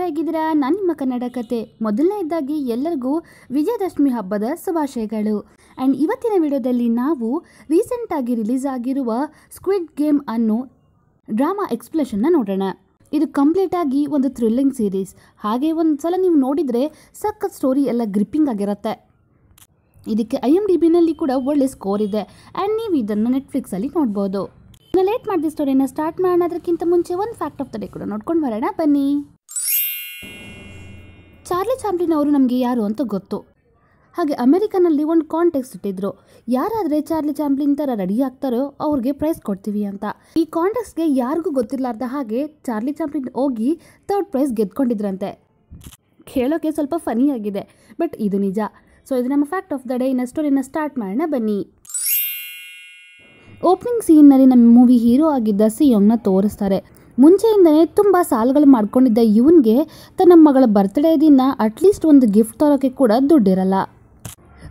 ಹೇಗಿದ್ದೀರಾ ನಾನು ನಿಮ್ಮ ಕನ್ನಡ ಕತೆ ಮೊದಲನೇದಾಗಿ ಎಲ್ಲರಿಗೂ ವಿಜಯದಶಮಿ ಹಬ್ಬದ ಶುಭಾಶಯಗಳು ಆ್ಯಂಡ್ ಇವತ್ತಿನ ವಿಡಿಯೋದಲ್ಲಿ ನಾವು ರೀಸೆಂಟಾಗಿ ರಿಲೀಸ್ ಆಗಿರುವ ಸ್ಕ್ವಿಡ್ ಗೇಮ್ ಅನ್ನೋ ಡ್ರಾಮಾ ಎಕ್ಸ್ಪ್ಲೇಷನ್ನ ನೋಡೋಣ ಇದು ಕಂಪ್ಲೀಟ್ ಆಗಿ ಒಂದು ಥ್ರಿಲ್ಲಿಂಗ್ ಸೀರೀಸ್ ಹಾಗೆ ಒಂದು ಸಲ ನೀವು ನೋಡಿದರೆ ಸಖತ್ ಸ್ಟೋರಿ ಎಲ್ಲ ಗ್ರಿಪ್ಪಿಂಗ್ ಆಗಿರುತ್ತೆ ಇದಕ್ಕೆ ಐ ಎಮ್ ಡಿ ಬಿನಲ್ಲಿ ಕೂಡ ಒಳ್ಳೆ ಸ್ಕೋರ್ ಇದೆ ಆ್ಯಂಡ್ ನೀವು ಇದನ್ನು ನೆಟ್ಫ್ಲಿಕ್ಸಲ್ಲಿ ನೋಡ್ಬೋದು ಇನ್ನು ಲೇಟ್ ಮಾಡಿದ ಸ್ಟೋರಿನ ಸ್ಟಾರ್ಟ್ ಮಾಡೋಣ ಅದಕ್ಕಿಂತ ಮುಂಚೆ ಒಂದು ಫ್ಯಾಕ್ಟ್ ಆಫ್ ದ ಡೇ ಕೂಡ ನೋಡ್ಕೊಂಡು ಬರೋಣ ಬನ್ನಿ ಚಾರ್ಲಿ ಚಾಂಪ್ಲಿನ್ ಅವರು ನಮಗೆ ಯಾರು ಅಂತ ಗೊತ್ತು ಹಾಗೆ ಅಮೆರಿಕನಲ್ಲಿ ಒಂದು ಕಾಂಟೆಕ್ಸ್ ಇಟ್ಟಿದ್ರು ಯಾರಾದರೆ ಚಾರ್ಲಿ ಚಾಂಪ್ಲಿನ್ ಥರ ರೆಡಿ ಆಗ್ತಾರೋ ಅವ್ರಿಗೆ ಪ್ರೈಸ್ ಕೊಡ್ತೀವಿ ಅಂತ ಈ ಕಾಂಟೆಕ್ಸ್ಗೆ ಯಾರಿಗೂ ಗೊತ್ತಿರಲಾರ್ದ ಹಾಗೆ ಚಾರ್ಲಿ ಚಾಂಪ್ಲಿನ್ ಹೋಗಿ ಥರ್ಡ್ ಪ್ರೈಸ್ ಗೆದ್ಕೊಂಡಿದ್ರಂತೆ ಕೇಳೋಕೆ ಸ್ವಲ್ಪ ಫನಿ ಆಗಿದೆ ಬಟ್ ಇದು ನಿಜ ಸೊ ಇದು ನಮ್ಮ ಫ್ಯಾಕ್ಟ್ ಆಫ್ ದ ಡೇ ಇನ್ನ ಸ್ಟೋರಿನ ಸ್ಟಾರ್ಟ್ ಮಾಡೋಣ ಬನ್ನಿ ಓಪನಿಂಗ್ ಸೀನ್ನಲ್ಲಿ ನಮ್ಮ ಮೂವಿ ಹೀರೋ ಆಗಿದ್ದ ಸಿಯೋಂಗ್ನ ತೋರಿಸ್ತಾರೆ ಮುಂಚೆಯಿಂದನೇ ತುಂಬ ಸಾಲುಗಳು ಮಾಡ್ಕೊಂಡಿದ್ದ ಇವನ್ಗೆ ತನ್ನ ಮಗಳ ಬರ್ತ್ಡೇ ದಿನ ಅಟ್ಲೀಸ್ಟ್ ಒಂದು ಗಿಫ್ಟ್ ತರೋಕ್ಕೆ ಕೂಡ ದುಡ್ಡಿರಲ್ಲ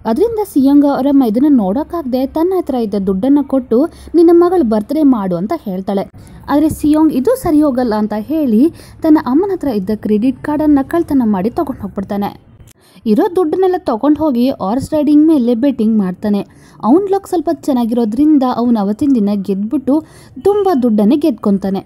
ಅದರಿಂದ ಸಿಯಂಗ ಅವರಮ್ಮ ಇದನ್ನು ನೋಡೋಕ್ಕಾಗದೆ ತನ್ನ ಹತ್ರ ಇದ್ದ ದುಡ್ಡನ್ನು ಕೊಟ್ಟು ನಿನ್ನ ಮಗಳು ಬರ್ತ್ಡೇ ಮಾಡು ಅಂತ ಹೇಳ್ತಾಳೆ ಆದರೆ ಸಿಯೋಂಗ್ ಇದು ಸರಿ ಹೋಗಲ್ಲ ಅಂತ ಹೇಳಿ ತನ್ನ ಅಮ್ಮನ ಹತ್ರ ಇದ್ದ ಕ್ರೆಡಿಟ್ ಕಾರ್ಡನ್ನು ಕಳ್ತನ ಮಾಡಿ ತೊಗೊಂಡು ಹೋಗ್ಬಿಡ್ತಾನೆ ಇರೋ ದುಡ್ಡನ್ನೆಲ್ಲ ತೊಗೊಂಡು ಹೋಗಿ ಆರ್ಸ್ ರೈಡಿಂಗ್ ಮೇಲೆ ಬೆಟ್ಟಿಂಗ್ ಮಾಡ್ತಾನೆ ಅವನ ಲಕ್ ಸ್ವಲ್ಪ ಚೆನ್ನಾಗಿರೋದ್ರಿಂದ ಅವನು ಅವತ್ತಿನ ದಿನ ಗೆದ್ದುಬಿಟ್ಟು ತುಂಬ ದುಡ್ಡನ್ನೇ ಗೆದ್ಕೊತಾನೆ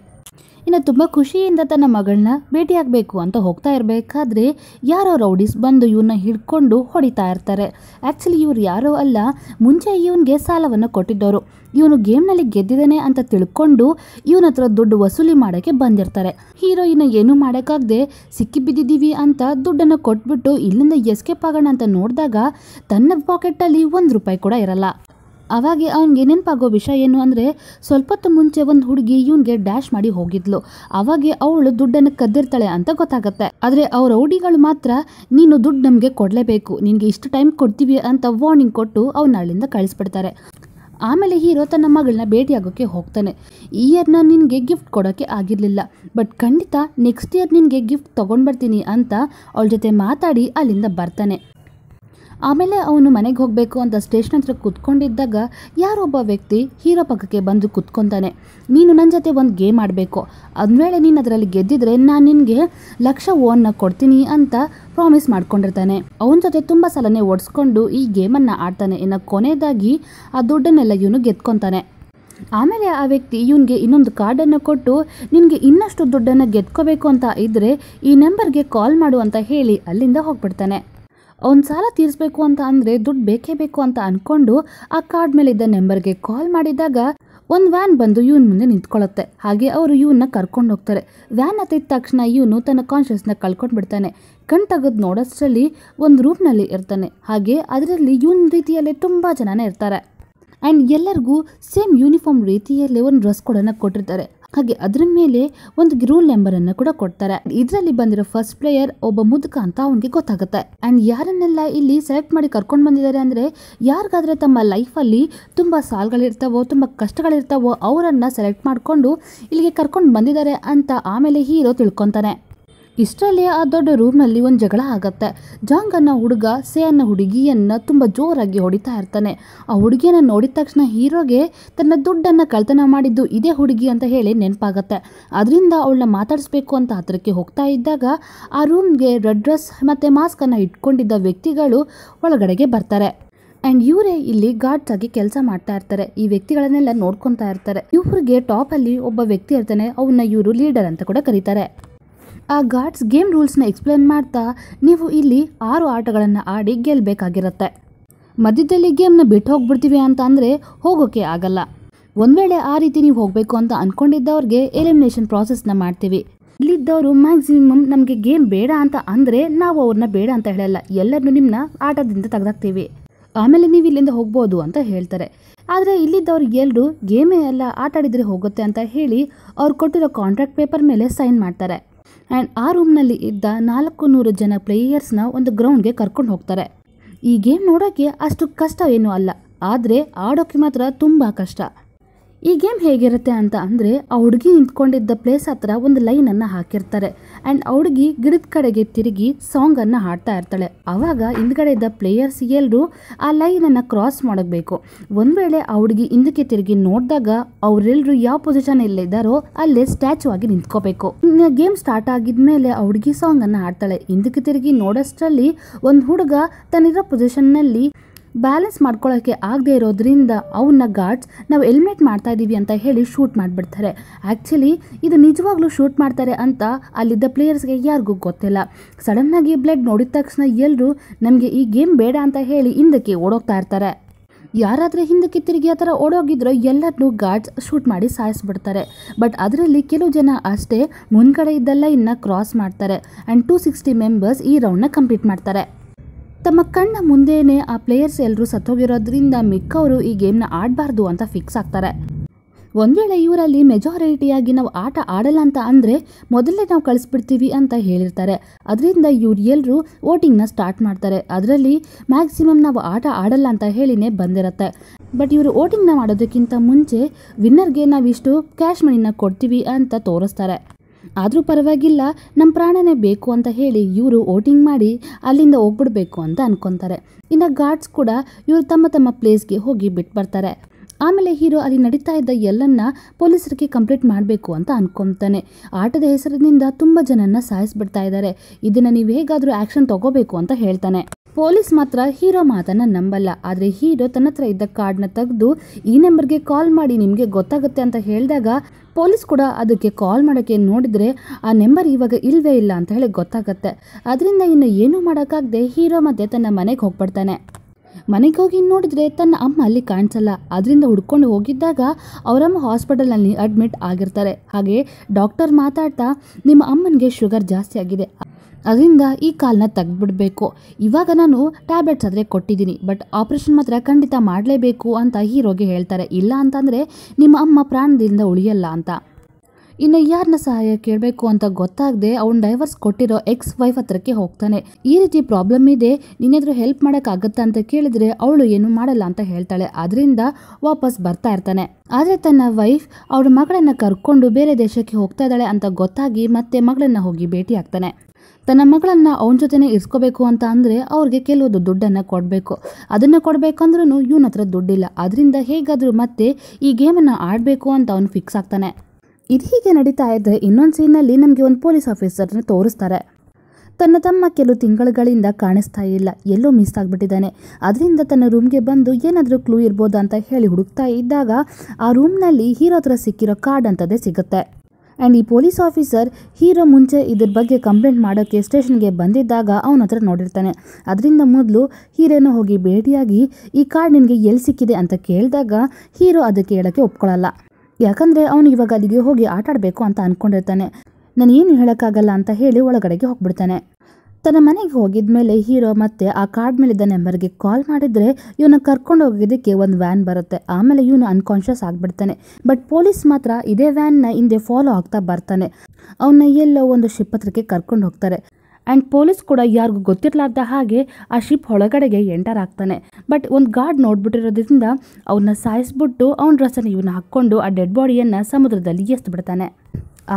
ಇನ್ನು ತುಂಬ ಖುಷಿಯಿಂದ ತನ್ನ ಮಗಳನ್ನ ಭೇಟಿಯಾಗಬೇಕು ಅಂತ ಹೋಗ್ತಾ ಇರಬೇಕಾದ್ರೆ ಯಾರೋ ರೌಡೀಸ್ ಬಂದು ಇವನ್ನ ಹಿಡ್ಕೊಂಡು ಹೊಡಿತಾ ಇರ್ತಾರೆ ಆ್ಯಕ್ಚುಲಿ ಇವ್ರು ಯಾರೋ ಅಲ್ಲ ಮುಂಚೆ ಇವನಿಗೆ ಸಾಲವನ್ನು ಕೊಟ್ಟಿದ್ದವರು ಇವನು ಗೇಮ್ನಲ್ಲಿ ಗೆದ್ದಿದ್ದಾನೆ ಅಂತ ತಿಳ್ಕೊಂಡು ಇವನ ಹತ್ರ ದುಡ್ಡು ವಸೂಲಿ ಮಾಡೋಕ್ಕೆ ಬಂದಿರ್ತಾರೆ ಹೀರೋಯಿನ ಏನೂ ಮಾಡೋಕ್ಕಾಗದೆ ಸಿಕ್ಕಿಬಿದ್ದಿದ್ದೀವಿ ಅಂತ ದುಡ್ಡನ್ನು ಕೊಟ್ಬಿಟ್ಟು ಇಲ್ಲಿಂದ ಎಸ್ಕೇಪ್ ಆಗೋಣ ಅಂತ ನೋಡಿದಾಗ ತನ್ನ ಪಾಕೆಟಲ್ಲಿ ಒಂದು ರೂಪಾಯಿ ಕೂಡ ಇರಲ್ಲ ಅವಾಗೆ ಅವನಿಗೆ ನೆನಪಾಗೋ ವಿಷಯ ಏನು ಅಂದರೆ ಸ್ವಲ್ಪ ಹೊತ್ತು ಮುಂಚೆ ಒಂದು ಹುಡುಗಿ ಇವನಿಗೆ ಡ್ಯಾಶ್ ಮಾಡಿ ಹೋಗಿದ್ಲು ಅವಾಗೆ ಅವಳು ದುಡ್ಡನ್ನು ಕದ್ದಿರ್ತಾಳೆ ಅಂತ ಗೊತ್ತಾಗುತ್ತೆ ಆದರೆ ಅವ್ರ ರೌಡಿಗಳು ಮಾತ್ರ ನೀನು ದುಡ್ಡು ನಮಗೆ ಕೊಡಲೇಬೇಕು ನಿನಗೆ ಇಷ್ಟು ಟೈಮ್ ಕೊಡ್ತೀವಿ ಅಂತ ವಾರ್ನಿಂಗ್ ಕೊಟ್ಟು ಅವನ ಅಲ್ಲಿಂದ ಕಳಿಸ್ಬಿಡ್ತಾರೆ ಆಮೇಲೆ ಹೀರೋ ತನ್ನ ಮಗಳನ್ನ ಭೇಟಿಯಾಗೋಕ್ಕೆ ಹೋಗ್ತಾನೆ ಈ ಇಯರ್ನ ನಿನಗೆ ಗಿಫ್ಟ್ ಕೊಡೋಕ್ಕೆ ಆಗಿರಲಿಲ್ಲ ಬಟ್ ಖಂಡಿತ ನೆಕ್ಸ್ಟ್ ಇಯರ್ ನಿನಗೆ ಗಿಫ್ಟ್ ಬರ್ತೀನಿ ಅಂತ ಅವಳ ಜೊತೆ ಮಾತಾಡಿ ಅಲ್ಲಿಂದ ಬರ್ತಾನೆ ಆಮೇಲೆ ಅವನು ಮನೆಗೆ ಹೋಗಬೇಕು ಅಂತ ಸ್ಟೇಷನ್ ಹತ್ರ ಕೂತ್ಕೊಂಡಿದ್ದಾಗ ಯಾರೊಬ್ಬ ವ್ಯಕ್ತಿ ಹೀರೋ ಪಕ್ಕಕ್ಕೆ ಬಂದು ಕೂತ್ಕೊತಾನೆ ನೀನು ನನ್ನ ಜೊತೆ ಒಂದು ಗೇಮ್ ಆಡಬೇಕು ಅಂದ ವೇಳೆ ನೀನು ಅದರಲ್ಲಿ ಗೆದ್ದಿದ್ರೆ ನಾನು ನಿನಗೆ ಲಕ್ಷ ಓನ್ನ ಕೊಡ್ತೀನಿ ಅಂತ ಪ್ರಾಮಿಸ್ ಮಾಡ್ಕೊಂಡಿರ್ತಾನೆ ಅವನ ಜೊತೆ ತುಂಬ ಸಲನೆ ಓಡಿಸ್ಕೊಂಡು ಈ ಗೇಮನ್ನು ಆಡ್ತಾನೆ ಇನ್ನು ಕೊನೆಯದಾಗಿ ಆ ದುಡ್ಡನ್ನೆಲ್ಲ ಇವನು ಗೆದ್ಕೊತಾನೆ ಆಮೇಲೆ ಆ ವ್ಯಕ್ತಿ ಇವನಿಗೆ ಇನ್ನೊಂದು ಕಾರ್ಡನ್ನು ಕೊಟ್ಟು ನಿನಗೆ ಇನ್ನಷ್ಟು ದುಡ್ಡನ್ನು ಗೆದ್ಕೋಬೇಕು ಅಂತ ಇದ್ದರೆ ಈ ನಂಬರ್ಗೆ ಕಾಲ್ ಮಾಡು ಅಂತ ಹೇಳಿ ಅಲ್ಲಿಂದ ಹೋಗ್ಬಿಡ್ತಾನೆ ಅವ್ನ ಸಾಲ ತೀರಿಸಬೇಕು ಅಂತ ಅಂದರೆ ದುಡ್ಡು ಬೇಕೇ ಬೇಕು ಅಂತ ಅನ್ಕೊಂಡು ಆ ಕಾರ್ಡ್ ಮೇಲೆ ಮೇಲಿದ್ದ ನಂಬರ್ಗೆ ಕಾಲ್ ಮಾಡಿದಾಗ ಒಂದು ವ್ಯಾನ್ ಬಂದು ಇವನ್ ಮುಂದೆ ನಿಂತ್ಕೊಳ್ಳುತ್ತೆ ಹಾಗೆ ಅವರು ಇವನ್ನ ಕರ್ಕೊಂಡು ಹೋಗ್ತಾರೆ ವ್ಯಾನ್ ಹತ್ತಿದ ತಕ್ಷಣ ಇವನು ತನ್ನ ಕಾನ್ಷಿಯಸ್ನ ಕಳ್ಕೊಂಡು ಬಿಡ್ತಾನೆ ಕಣ್ ತೆಗೆದು ನೋಡೋಷ್ಟರಲ್ಲಿ ಒಂದು ರೂಮ್ನಲ್ಲಿ ಇರ್ತಾನೆ ಹಾಗೆ ಅದರಲ್ಲಿ ಇವನ್ ರೀತಿಯಲ್ಲೇ ತುಂಬ ಜನನೇ ಇರ್ತಾರೆ ಆ್ಯಂಡ್ ಎಲ್ಲರಿಗೂ ಸೇಮ್ ಯೂನಿಫಾರ್ಮ್ ರೀತಿಯಲ್ಲೇ ಒಂದು ಡ್ರೆಸ್ ಕೊಡೋಣ ಕೊಟ್ಟಿರ್ತಾರೆ ಹಾಗೆ ಅದ್ರ ಮೇಲೆ ಒಂದು ರೂಲ್ ನಂಬರನ್ನು ಕೂಡ ಕೊಡ್ತಾರೆ ಇದರಲ್ಲಿ ಬಂದಿರೋ ಫಸ್ಟ್ ಪ್ಲೇಯರ್ ಒಬ್ಬ ಮುದುಕ ಅಂತ ಅವನಿಗೆ ಗೊತ್ತಾಗುತ್ತೆ ಆ್ಯಂಡ್ ಯಾರನ್ನೆಲ್ಲ ಇಲ್ಲಿ ಸೆಲೆಕ್ಟ್ ಮಾಡಿ ಕರ್ಕೊಂಡು ಬಂದಿದ್ದಾರೆ ಅಂದರೆ ಯಾರಿಗಾದ್ರೆ ತಮ್ಮ ಲೈಫಲ್ಲಿ ತುಂಬ ಸಾಲ್ಗಳಿರ್ತಾವೋ ತುಂಬ ಕಷ್ಟಗಳಿರ್ತಾವೋ ಅವರನ್ನು ಸೆಲೆಕ್ಟ್ ಮಾಡಿಕೊಂಡು ಇಲ್ಲಿಗೆ ಕರ್ಕೊಂಡು ಬಂದಿದ್ದಾರೆ ಅಂತ ಆಮೇಲೆ ಹೀರೋ ತಿಳ್ಕೊತಾನೆ ಇಷ್ಟರಲ್ಲಿ ಆ ದೊಡ್ಡ ರೂಮ್ನಲ್ಲಿ ಒಂದು ಜಗಳ ಆಗತ್ತೆ ಜಾಂಗ್ ಅನ್ನೋ ಹುಡುಗ ಸೇ ಅನ್ನೋ ಹುಡುಗಿಯನ್ನ ತುಂಬ ಜೋರಾಗಿ ಹೊಡಿತಾ ಇರ್ತಾನೆ ಆ ಹುಡುಗಿಯನ್ನ ನೋಡಿದ ತಕ್ಷಣ ಹೀರೋಗೆ ತನ್ನ ದುಡ್ಡನ್ನ ಕಳ್ತನ ಮಾಡಿದ್ದು ಇದೇ ಹುಡುಗಿ ಅಂತ ಹೇಳಿ ನೆನಪಾಗತ್ತೆ ಅದರಿಂದ ಅವಳನ್ನ ಮಾತಾಡಿಸ್ಬೇಕು ಅಂತ ಹತ್ರಕ್ಕೆ ಹೋಗ್ತಾ ಇದ್ದಾಗ ಆ ರೂಮ್ಗೆ ರೆಡ್ ಡ್ರೆಸ್ ಮಾಸ್ಕ್ ಮಾಸ್ಕನ್ನು ಇಟ್ಕೊಂಡಿದ್ದ ವ್ಯಕ್ತಿಗಳು ಒಳಗಡೆಗೆ ಬರ್ತಾರೆ ಆ್ಯಂಡ್ ಇವರೇ ಇಲ್ಲಿ ಗಾರ್ಡ್ಸ್ ಆಗಿ ಕೆಲಸ ಮಾಡ್ತಾ ಇರ್ತಾರೆ ಈ ವ್ಯಕ್ತಿಗಳನ್ನೆಲ್ಲ ನೋಡ್ಕೊತಾ ಇರ್ತಾರೆ ಇವ್ರಿಗೆ ಟಾಪಲ್ಲಿ ಒಬ್ಬ ವ್ಯಕ್ತಿ ಇರ್ತಾನೆ ಅವನ್ನ ಇವರು ಲೀಡರ್ ಅಂತ ಕೂಡ ಕರೀತಾರೆ ಆ ಗಾರ್ಡ್ಸ್ ಗೇಮ್ ರೂಲ್ಸ್ನ ಎಕ್ಸ್ಪ್ಲೇನ್ ಮಾಡ್ತಾ ನೀವು ಇಲ್ಲಿ ಆರು ಆಟಗಳನ್ನು ಆಡಿ ಗೆಲ್ಲಬೇಕಾಗಿರುತ್ತೆ ಮಧ್ಯದಲ್ಲಿ ಗೇಮ್ನ ಬಿಟ್ಟು ಹೋಗ್ಬಿಡ್ತೀವಿ ಅಂತ ಅಂದರೆ ಹೋಗೋಕೆ ಆಗಲ್ಲ ಒಂದು ವೇಳೆ ಆ ರೀತಿ ನೀವು ಹೋಗಬೇಕು ಅಂತ ಅಂದ್ಕೊಂಡಿದ್ದವ್ರಿಗೆ ಎಲಿಮಿನೇಷನ್ ಪ್ರಾಸೆಸ್ನ ಮಾಡ್ತೀವಿ ಇಲ್ಲಿದ್ದವರು ಮ್ಯಾಕ್ಸಿಮಮ್ ನಮಗೆ ಗೇಮ್ ಬೇಡ ಅಂತ ಅಂದರೆ ನಾವು ಅವ್ರನ್ನ ಬೇಡ ಅಂತ ಹೇಳಲ್ಲ ಎಲ್ಲರನ್ನೂ ನಿಮ್ಮನ್ನ ಆಟದಿಂದ ತೆಗೆದಾಕ್ತೀವಿ ಆಮೇಲೆ ನೀವು ಇಲ್ಲಿಂದ ಹೋಗ್ಬೋದು ಅಂತ ಹೇಳ್ತಾರೆ ಆದರೆ ಇಲ್ಲಿದ್ದವರು ಎಲ್ಲರೂ ಗೇಮೇ ಎಲ್ಲ ಆಟಾಡಿದರೆ ಹೋಗುತ್ತೆ ಅಂತ ಹೇಳಿ ಅವ್ರು ಕೊಟ್ಟಿರೋ ಕಾಂಟ್ರಾಕ್ಟ್ ಪೇಪರ್ ಮೇಲೆ ಸೈನ್ ಮಾಡ್ತಾರೆ ಆ್ಯಂಡ್ ಆ ರೂಮ್ನಲ್ಲಿ ಇದ್ದ ನಾಲ್ಕು ನೂರು ಜನ ಪ್ಲೇಯರ್ಸ್ನ ಒಂದು ಗ್ರೌಂಡ್ಗೆ ಕರ್ಕೊಂಡು ಹೋಗ್ತಾರೆ ಈ ಗೇಮ್ ನೋಡೋಕ್ಕೆ ಅಷ್ಟು ಕಷ್ಟ ಏನೂ ಅಲ್ಲ ಆದರೆ ಆಡೋಕ್ಕೆ ಮಾತ್ರ ತುಂಬ ಕಷ್ಟ ಈ ಗೇಮ್ ಹೇಗಿರುತ್ತೆ ಅಂತ ಅಂದರೆ ಆ ಹುಡುಗಿ ನಿಂತ್ಕೊಂಡಿದ್ದ ಪ್ಲೇಸ್ ಹತ್ರ ಒಂದು ಲೈನನ್ನು ಹಾಕಿರ್ತಾರೆ ಆ್ಯಂಡ್ ಆ ಹುಡುಗಿ ಗಿಡದ ಕಡೆಗೆ ತಿರುಗಿ ಸಾಂಗನ್ನು ಹಾಡ್ತಾ ಇರ್ತಾಳೆ ಆವಾಗ ಹಿಂದ್ಗಡೆ ಇದ್ದ ಪ್ಲೇಯರ್ಸ್ ಎಲ್ಲರೂ ಆ ಲೈನನ್ನು ಕ್ರಾಸ್ ಮಾಡಬೇಕು ಒಂದು ವೇಳೆ ಆ ಹುಡುಗಿ ಹಿಂದಕ್ಕೆ ತಿರುಗಿ ನೋಡಿದಾಗ ಅವರೆಲ್ಲರೂ ಯಾವ ಪೊಸಿಷನ್ ಇದ್ದಾರೋ ಅಲ್ಲೇ ಸ್ಟ್ಯಾಚು ಆಗಿ ನಿಂತ್ಕೋಬೇಕು ಗೇಮ್ ಸ್ಟಾರ್ಟ್ ಆಗಿದ ಮೇಲೆ ಆ ಹುಡುಗಿ ಸಾಂಗನ್ನು ಹಾಡ್ತಾಳೆ ಹಿಂದಕ್ಕೆ ತಿರುಗಿ ನೋಡೋಷ್ಟರಲ್ಲಿ ಒಂದು ಹುಡುಗ ತನ್ನಿರೋ ಪೊಸಿಷನ್ನಲ್ಲಿ ಬ್ಯಾಲೆನ್ಸ್ ಮಾಡ್ಕೊಳ್ಳೋಕ್ಕೆ ಆಗದೆ ಇರೋದ್ರಿಂದ ಅವನ್ನ ಗಾರ್ಡ್ಸ್ ನಾವು ಹೆಲ್ಮೆಟ್ ಮಾಡ್ತಾ ಇದ್ದೀವಿ ಅಂತ ಹೇಳಿ ಶೂಟ್ ಮಾಡಿಬಿಡ್ತಾರೆ ಆ್ಯಕ್ಚುಲಿ ಇದು ನಿಜವಾಗ್ಲೂ ಶೂಟ್ ಮಾಡ್ತಾರೆ ಅಂತ ಅಲ್ಲಿದ್ದ ಪ್ಲೇಯರ್ಸ್ಗೆ ಯಾರಿಗೂ ಗೊತ್ತಿಲ್ಲ ಸಡನ್ನಾಗಿ ಬ್ಲಡ್ ನೋಡಿದ ತಕ್ಷಣ ಎಲ್ಲರೂ ನಮಗೆ ಈ ಗೇಮ್ ಬೇಡ ಅಂತ ಹೇಳಿ ಹಿಂದಕ್ಕೆ ಓಡೋಗ್ತಾ ಇರ್ತಾರೆ ಯಾರಾದರೂ ಹಿಂದಕ್ಕೆ ತಿರುಗಿ ಆ ಥರ ಓಡೋಗಿದ್ರೋ ಎಲ್ಲರನ್ನೂ ಗಾರ್ಡ್ಸ್ ಶೂಟ್ ಮಾಡಿ ಸಾಯಿಸ್ಬಿಡ್ತಾರೆ ಬಟ್ ಅದರಲ್ಲಿ ಕೆಲವು ಜನ ಅಷ್ಟೇ ಮುಂದ್ಗಡೆ ಇದ್ದೆಲ್ಲ ಲೈನ್ನ ಕ್ರಾಸ್ ಮಾಡ್ತಾರೆ ಆ್ಯಂಡ್ ಟೂ ಸಿಕ್ಸ್ಟಿ ಮೆಂಬರ್ಸ್ ಈ ರೌಂಡ್ನ ಕಂಪ್ಲೀಟ್ ಮಾಡ್ತಾರೆ ತಮ್ಮ ಕಣ್ಣ ಮುಂದೆಯೇ ಆ ಪ್ಲೇಯರ್ಸ್ ಎಲ್ಲರೂ ಸತ್ತೋಗಿರೋದ್ರಿಂದ ಮಿಕ್ಕವರು ಈ ಗೇಮ್ನ ಆಡಬಾರ್ದು ಅಂತ ಫಿಕ್ಸ್ ಆಗ್ತಾರೆ ಒಂದು ವೇಳೆ ಇವರಲ್ಲಿ ಮೆಜಾರಿಟಿಯಾಗಿ ನಾವು ಆಟ ಆಡಲ್ಲ ಅಂತ ಅಂದರೆ ಮೊದಲೇ ನಾವು ಕಳಿಸ್ಬಿಡ್ತೀವಿ ಅಂತ ಹೇಳಿರ್ತಾರೆ ಅದರಿಂದ ಇವ್ರು ಎಲ್ಲರೂ ವೋಟಿಂಗ್ನ ಸ್ಟಾರ್ಟ್ ಮಾಡ್ತಾರೆ ಅದರಲ್ಲಿ ಮ್ಯಾಕ್ಸಿಮಮ್ ನಾವು ಆಟ ಆಡಲ್ಲ ಅಂತ ಹೇಳಿನೇ ಬಂದಿರತ್ತೆ ಬಟ್ ಇವರು ವೋಟಿಂಗ್ನ ಮಾಡೋದಕ್ಕಿಂತ ಮುಂಚೆ ವಿನ್ನರ್ಗೆ ನಾವಿಷ್ಟು ಕ್ಯಾಶ್ ಮನಿನ ಕೊಡ್ತೀವಿ ಅಂತ ತೋರಿಸ್ತಾರೆ ಆದರೂ ಪರವಾಗಿಲ್ಲ ನಮ್ಮ ಪ್ರಾಣನೇ ಬೇಕು ಅಂತ ಹೇಳಿ ಇವರು ವೋಟಿಂಗ್ ಮಾಡಿ ಅಲ್ಲಿಂದ ಹೋಗ್ಬಿಡ್ಬೇಕು ಅಂತ ಅನ್ಕೊತಾರೆ ಇನ್ನು ಗಾರ್ಡ್ಸ್ ಕೂಡ ಇವರು ತಮ್ಮ ತಮ್ಮ ಪ್ಲೇಸ್ಗೆ ಹೋಗಿ ಬಿಟ್ಟು ಬರ್ತಾರೆ ಆಮೇಲೆ ಹೀರೋ ಅಲ್ಲಿ ನಡೀತಾ ಇದ್ದ ಎಲ್ಲನ್ನ ಪೊಲೀಸರಿಗೆ ಕಂಪ್ಲೀಟ್ ಮಾಡಬೇಕು ಅಂತ ಅನ್ಕೊತಾನೆ ಆಟದ ಹೆಸರಿನಿಂದ ತುಂಬ ಜನನ್ನ ಸಾಯಿಸ್ಬಿಡ್ತಾ ಇದ್ದಾರೆ ಇದನ್ನು ನೀವು ಹೇಗಾದರೂ ಆ್ಯಕ್ಷನ್ ತಗೋಬೇಕು ಅಂತ ಹೇಳ್ತಾನೆ ಪೊಲೀಸ್ ಮಾತ್ರ ಹೀರೋ ಮಾತನ್ನು ನಂಬಲ್ಲ ಆದರೆ ಹೀರೋ ತನ್ನ ಹತ್ರ ಇದ್ದ ಕಾರ್ಡ್ನ ತೆಗೆದು ಈ ನಂಬರ್ಗೆ ಕಾಲ್ ಮಾಡಿ ನಿಮಗೆ ಗೊತ್ತಾಗುತ್ತೆ ಅಂತ ಹೇಳಿದಾಗ ಪೊಲೀಸ್ ಕೂಡ ಅದಕ್ಕೆ ಕಾಲ್ ಮಾಡೋಕ್ಕೆ ನೋಡಿದರೆ ಆ ನಂಬರ್ ಇವಾಗ ಇಲ್ಲವೇ ಇಲ್ಲ ಅಂತ ಹೇಳಿ ಗೊತ್ತಾಗುತ್ತೆ ಅದರಿಂದ ಇನ್ನು ಏನೂ ಮಾಡೋಕ್ಕಾಗದೆ ಹೀರೋ ಮತ್ತೆ ತನ್ನ ಮನೆಗೆ ಹೋಗ್ಬಿಡ್ತಾನೆ ಮನೆಗೆ ಹೋಗಿ ನೋಡಿದ್ರೆ ತನ್ನ ಅಮ್ಮ ಅಲ್ಲಿ ಕಾಣಿಸಲ್ಲ ಅದರಿಂದ ಹುಡ್ಕೊಂಡು ಹೋಗಿದ್ದಾಗ ಅವರಮ್ಮ ಹಾಸ್ಪಿಟಲಲ್ಲಿ ಅಡ್ಮಿಟ್ ಆಗಿರ್ತಾರೆ ಹಾಗೆ ಡಾಕ್ಟರ್ ಮಾತಾಡ್ತಾ ನಿಮ್ಮ ಅಮ್ಮನಿಗೆ ಶುಗರ್ ಜಾಸ್ತಿ ಆಗಿದೆ ಅದರಿಂದ ಈ ಕಾಲನ್ನ ತೆಗೆದ್ಬಿಡಬೇಕು ಇವಾಗ ನಾನು ಟ್ಯಾಬ್ಲೆಟ್ಸ್ ಆದರೆ ಕೊಟ್ಟಿದ್ದೀನಿ ಬಟ್ ಆಪ್ರೇಷನ್ ಮಾತ್ರ ಖಂಡಿತ ಮಾಡಲೇಬೇಕು ಅಂತ ಹೀರೋಗೆ ಹೇಳ್ತಾರೆ ಇಲ್ಲ ಅಂತಂದರೆ ನಿಮ್ಮ ಅಮ್ಮ ಪ್ರಾಣದಿಂದ ಉಳಿಯಲ್ಲ ಅಂತ ಇನ್ನು ಯಾರನ್ನ ಸಹಾಯ ಕೇಳಬೇಕು ಅಂತ ಗೊತ್ತಾಗದೆ ಅವ್ನು ಡೈವರ್ಸ್ ಕೊಟ್ಟಿರೋ ಎಕ್ಸ್ ವೈಫ್ ಹತ್ರಕ್ಕೆ ಹೋಗ್ತಾನೆ ಈ ರೀತಿ ಪ್ರಾಬ್ಲಮ್ ಇದೆ ನಿನ್ನೆದ್ರು ಹೆಲ್ಪ್ ಮಾಡೋಕ್ಕಾಗತ್ತಾ ಅಂತ ಕೇಳಿದರೆ ಅವಳು ಏನು ಮಾಡಲ್ಲ ಅಂತ ಹೇಳ್ತಾಳೆ ಅದರಿಂದ ವಾಪಸ್ ಬರ್ತಾ ಇರ್ತಾನೆ ಆದರೆ ತನ್ನ ವೈಫ್ ಅವ್ರ ಮಗಳನ್ನು ಕರ್ಕೊಂಡು ಬೇರೆ ದೇಶಕ್ಕೆ ಹೋಗ್ತಾ ಇದ್ದಾಳೆ ಅಂತ ಗೊತ್ತಾಗಿ ಮತ್ತೆ ಮಗಳನ್ನು ಹೋಗಿ ಭೇಟಿ ಆಗ್ತಾನೆ ತನ್ನ ಮಗಳನ್ನು ಅವನ ಜೊತೆನೇ ಇಸ್ಕೋಬೇಕು ಅಂತ ಅಂದರೆ ಅವ್ರಿಗೆ ಕೆಲವೊಂದು ದುಡ್ಡನ್ನು ಕೊಡಬೇಕು ಅದನ್ನು ಕೊಡಬೇಕಂದ್ರೂ ಇವನ ಹತ್ರ ದುಡ್ಡಿಲ್ಲ ಅದರಿಂದ ಹೇಗಾದರೂ ಮತ್ತೆ ಈ ಗೇಮನ್ನು ಆಡಬೇಕು ಅಂತ ಅವನು ಫಿಕ್ಸ್ ಆಗ್ತಾನೆ ಇದು ಹೀಗೆ ನಡೀತಾ ಇದ್ದರೆ ಇನ್ನೊಂದು ಸೀನಲ್ಲಿ ನಮಗೆ ಒಂದು ಪೊಲೀಸ್ ಆಫೀಸರ್ನ ತೋರಿಸ್ತಾರೆ ತನ್ನ ತಮ್ಮ ಕೆಲವು ತಿಂಗಳುಗಳಿಂದ ಕಾಣಿಸ್ತಾ ಇಲ್ಲ ಎಲ್ಲೋ ಮಿಸ್ ಆಗಿಬಿಟ್ಟಿದ್ದಾನೆ ಅದರಿಂದ ತನ್ನ ರೂಮ್ಗೆ ಬಂದು ಏನಾದರೂ ಕ್ಲೂ ಇರ್ಬೋದು ಅಂತ ಹೇಳಿ ಹುಡುಕ್ತಾ ಇದ್ದಾಗ ಆ ರೂಮ್ನಲ್ಲಿ ಹೀರೋ ಹತ್ರ ಸಿಕ್ಕಿರೋ ಕಾರ್ಡ್ ಅಂತದೇ ಸಿಗುತ್ತೆ ಆ್ಯಂಡ್ ಈ ಪೊಲೀಸ್ ಆಫೀಸರ್ ಹೀರೋ ಮುಂಚೆ ಇದ್ರ ಬಗ್ಗೆ ಕಂಪ್ಲೇಂಟ್ ಮಾಡೋಕ್ಕೆ ಸ್ಟೇಷನ್ಗೆ ಬಂದಿದ್ದಾಗ ಅವನ ಹತ್ರ ನೋಡಿರ್ತಾನೆ ಅದರಿಂದ ಮೊದಲು ಹೀರೋನ ಹೋಗಿ ಭೇಟಿಯಾಗಿ ಈ ಕಾರ್ಡ್ ನಿನಗೆ ಎಲ್ಲಿ ಸಿಕ್ಕಿದೆ ಅಂತ ಕೇಳಿದಾಗ ಹೀರೋ ಅದಕ್ಕೆ ಹೇಳೋಕ್ಕೆ ಒಪ್ಕೊಳ್ಳಲ್ಲ ಯಾಕಂದರೆ ಅವನು ಇವಾಗ ಅಲ್ಲಿಗೆ ಹೋಗಿ ಆಟಾಡಬೇಕು ಅಂತ ಅಂದ್ಕೊಂಡಿರ್ತಾನೆ ನಾನು ಏನು ಹೇಳೋಕ್ಕಾಗಲ್ಲ ಅಂತ ಹೇಳಿ ಒಳಗಡೆಗೆ ಹೋಗ್ಬಿಡ್ತಾನೆ ತನ್ನ ಮನೆಗೆ ಹೋಗಿದ ಮೇಲೆ ಹೀರೋ ಮತ್ತೆ ಆ ಕಾರ್ಡ್ ಮೇಲಿದ್ದ ನಂಬರ್ಗೆ ಕಾಲ್ ಮಾಡಿದ್ರೆ ಇವನ ಕರ್ಕೊಂಡು ಹೋಗೋದಕ್ಕೆ ಒಂದು ವ್ಯಾನ್ ಬರುತ್ತೆ ಆಮೇಲೆ ಇವನು ಅನ್ಕಾನ್ಷಿಯಸ್ ಆಗಿಬಿಡ್ತಾನೆ ಬಟ್ ಪೊಲೀಸ್ ಮಾತ್ರ ಇದೇ ನ ಹಿಂದೆ ಫಾಲೋ ಆಗ್ತಾ ಬರ್ತಾನೆ ಅವನ್ನ ಎಲ್ಲೋ ಒಂದು ಶಿಪ್ ಹತ್ರಕ್ಕೆ ಕರ್ಕೊಂಡು ಹೋಗ್ತಾರೆ ಆ್ಯಂಡ್ ಪೊಲೀಸ್ ಕೂಡ ಯಾರಿಗೂ ಗೊತ್ತಿರಲಾರ್ದ ಹಾಗೆ ಆ ಶಿಪ್ ಒಳಗಡೆಗೆ ಎಂಟರ್ ಆಗ್ತಾನೆ ಬಟ್ ಒಂದು ಗಾರ್ಡ್ ನೋಡ್ಬಿಟ್ಟಿರೋದ್ರಿಂದ ಅವನ್ನ ಸಾಯಿಸ್ಬಿಟ್ಟು ಅವನ ಡ್ರೆಸ್ಸನ್ನು ಇವನ್ನ ಹಾಕೊಂಡು ಆ ಡೆಡ್ ಬಾಡಿಯನ್ನು ಸಮುದ್ರದಲ್ಲಿ ಎಸ್ದು ಬಿಡ್ತಾನೆ